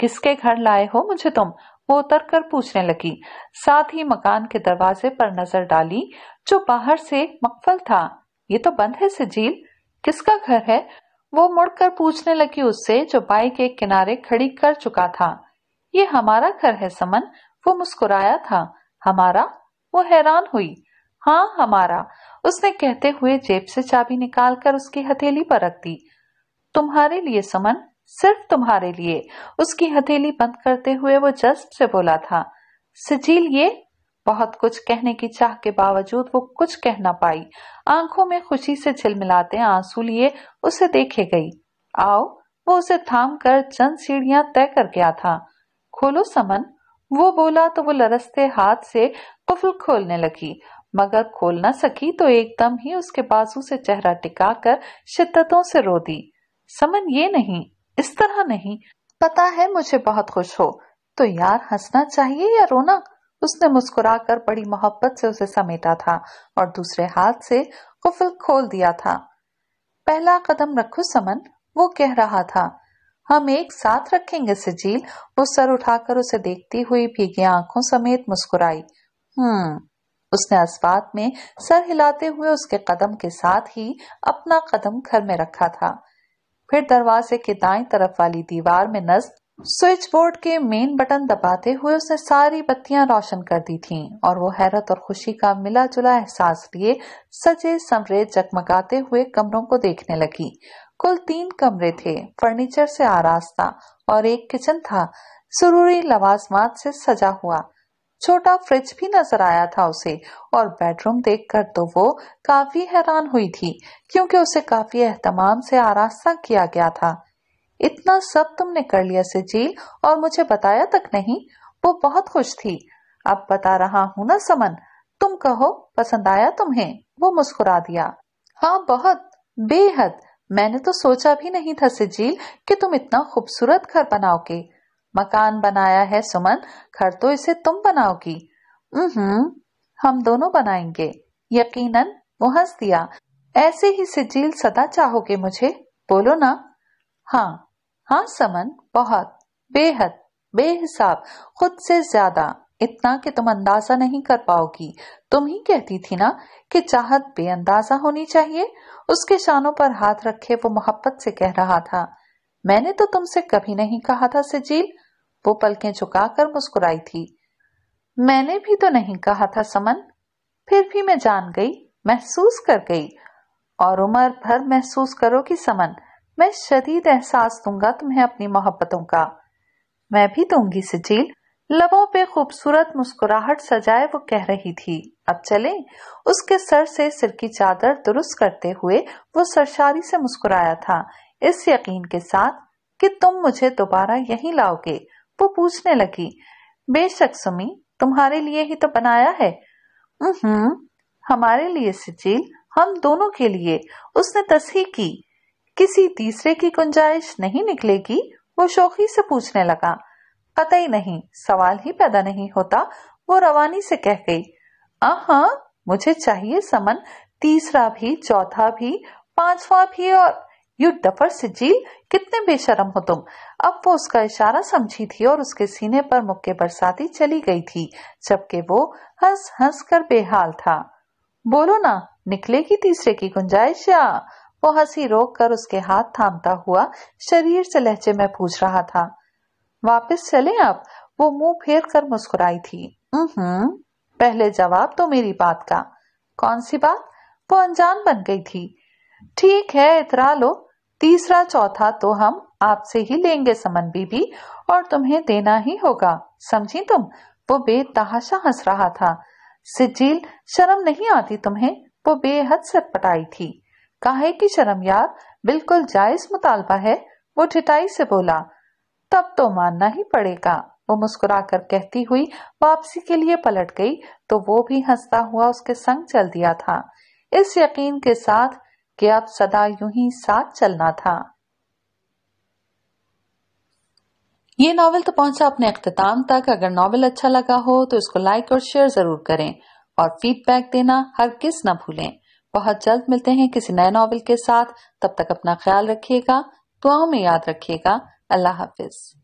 Speaker 1: किसके घर लाए हो मुझे तुम वो उतर कर पूछने लगी साथ ही मकान के दरवाजे पर नजर डाली जो बाहर से मकफल था ये तो बंद है सजील किसका घर है वो मुड़कर पूछने लगी उससे जो बाइक एक किनारे खड़ी कर चुका था ये हमारा घर है समन वो मुस्कुराया था हमारा वो हैरान हुई हाँ हमारा उसने कहते हुए जेब से चाबी निकालकर उसकी हथेली पर रख दी तुम्हारे लिए समन सिर्फ तुम्हारे लिए उसकी हथेली बंद करते हुए वो जस्ट से बोला था सिजील ये बहुत कुछ कहने की चाह के बावजूद वो कुछ कह ना पाई आंखों में खुशी से झिलमिलाते आंसू लिए उसे देखे गई आओ वो उसे थाम कर चंद सीढ़ियां तय कर गया था खोलो समन वो बोला तो वो लरसते हाथ से कुफल खोलने लगी मगर खोल ना सकी तो एकदम ही उसके बाजू से चेहरा टिका कर शिद्दतों से रो दी समन ये नहीं इस तरह नहीं पता है मुझे बहुत खुश हो तो यार हंसना चाहिए या रोना उसने मुस्कुराकर बड़ी मोहब्बत से उसे समेटा था और दूसरे हाथ से कुफल खोल दिया था पहला कदम रखो समन वो कह रहा था हम एक साथ रखेंगे सजील वो सर उठाकर उसे देखती हुई भीगी आंखों समेत मुस्कुराई हम्म उसने अस्पात में सर हिलाते हुए उसके कदम के साथ ही अपना कदम घर में रखा था फिर दरवाजे के दाएं तरफ वाली दीवार में नस्ब स्विच बोर्ड के मेन बटन दबाते हुए उसने सारी बत्तियां रोशन कर दी थीं और वो हैरत और खुशी का मिला जुला एहसास लिए सजे समरे जगमगाते हुए कमरों को देखने लगी कुल तीन कमरे थे फर्नीचर से आरास्ता और एक किचन था सुरूरी लवाजमात से सजा हुआ छोटा फ्रिज भी नजर आया था उसे और बेडरूम देखकर तो वो काफी हैरान हुई थी क्योंकि उसे काफी एहतमाम से आरास्ता किया गया था इतना सब तुमने कर लिया सजील और मुझे बताया तक नहीं वो बहुत खुश थी अब बता रहा हूँ ना समन तुम कहो पसंद आया तुम्हें वो मुस्कुरा दिया हाँ बहुत बेहद मैंने तो सोचा भी नहीं था सजील कि तुम इतना खूबसूरत घर बनाओगे मकान बनाया है सुमन घर तो इसे तुम बनाओगी हम्म हम दोनों बनाएंगे यकीनन वो हंस दिया ऐसे ही सिजील सदा चाहोगे मुझे बोलो ना हाँ हाँ समन बहुत बेहद बेहिसाब खुद से ज्यादा इतना कि तुम अंदाजा नहीं कर पाओगी तुम ही कहती थी ना कि चाहत बेअंदाजा होनी चाहिए उसके शानों पर हाथ रखे वो मोहब्बत से कह रहा था मैंने तो तुमसे कभी नहीं कहा था सिजील वो पलकें झुकाकर मुस्कुराई थी मैंने भी तो नहीं कहा था समन फिर भी मैं जान गई महसूस कर गई और उम्र भर महसूस करो कि समन मैं शदीद एहसास दूंगा तुम्हें अपनी मोहब्बतों का मैं भी दूंगी सजील लबों पे खूबसूरत मुस्कुराहट सजाए वो कह रही थी अब चले उसके सर से सिर की चादर दुरुस्त करते हुए वो सरशारी से मुस्कुराया था इस यकीन के साथ कि तुम मुझे दोबारा यहीं लाओगे वो पूछने लगी बेशक सुमी तुम्हारे लिए ही तो बनाया है हमारे लिए सचिल हम दोनों के लिए उसने तस्ही की किसी तीसरे की गुंजाइश नहीं निकलेगी वो शौकी से पूछने लगा कतई नहीं सवाल ही पैदा नहीं होता वो रवानी से कह गई आहा मुझे चाहिए समन तीसरा भी चौथा भी पांचवा भी और यू डफर सिजील कितने बेशरम हो तुम अब वो उसका इशारा समझी थी और उसके सीने पर मुक्के बरसाती चली गई थी जबकि वो हंस हंस कर बेहाल था बोलो ना निकलेगी तीसरे की गुंजाइश या वो हंसी रोक कर उसके हाथ थामता हुआ शरीर से लहजे में पूछ रहा था वापस चले आप वो मुंह फेर कर मुस्कुराई थी हम्म पहले जवाब तो मेरी बात का कौन सी बात वो अनजान बन गई थी ठीक है इतरा लो तीसरा चौथा तो हम आपसे ही लेंगे समन बीबी और तुम्हें देना ही होगा समझी तुम वो बेतहाशा हंस रहा था सिजील शर्म नहीं आती तुम्हें वो बेहद से पटाई थी काहे की शर्म यार बिल्कुल जायज मुतालबा है वो ठिठाई से बोला तब तो मानना ही पड़ेगा वो मुस्कुराकर कहती हुई वापसी के लिए पलट गई तो वो भी हंसता हुआ उसके संग चल दिया था इस यकीन के साथ कि अब सदा यूं ही साथ चलना था ये नावल तो पहुंचा अपने अख्ताम तक अगर नावल अच्छा लगा हो तो इसको लाइक और शेयर जरूर करें और फीडबैक देना हर किस न भूलें बहुत जल्द मिलते हैं किसी नए नावल के साथ तब तक अपना ख्याल रखिएगा दुआओं में याद रखिएगा अल्लाह हाफिज़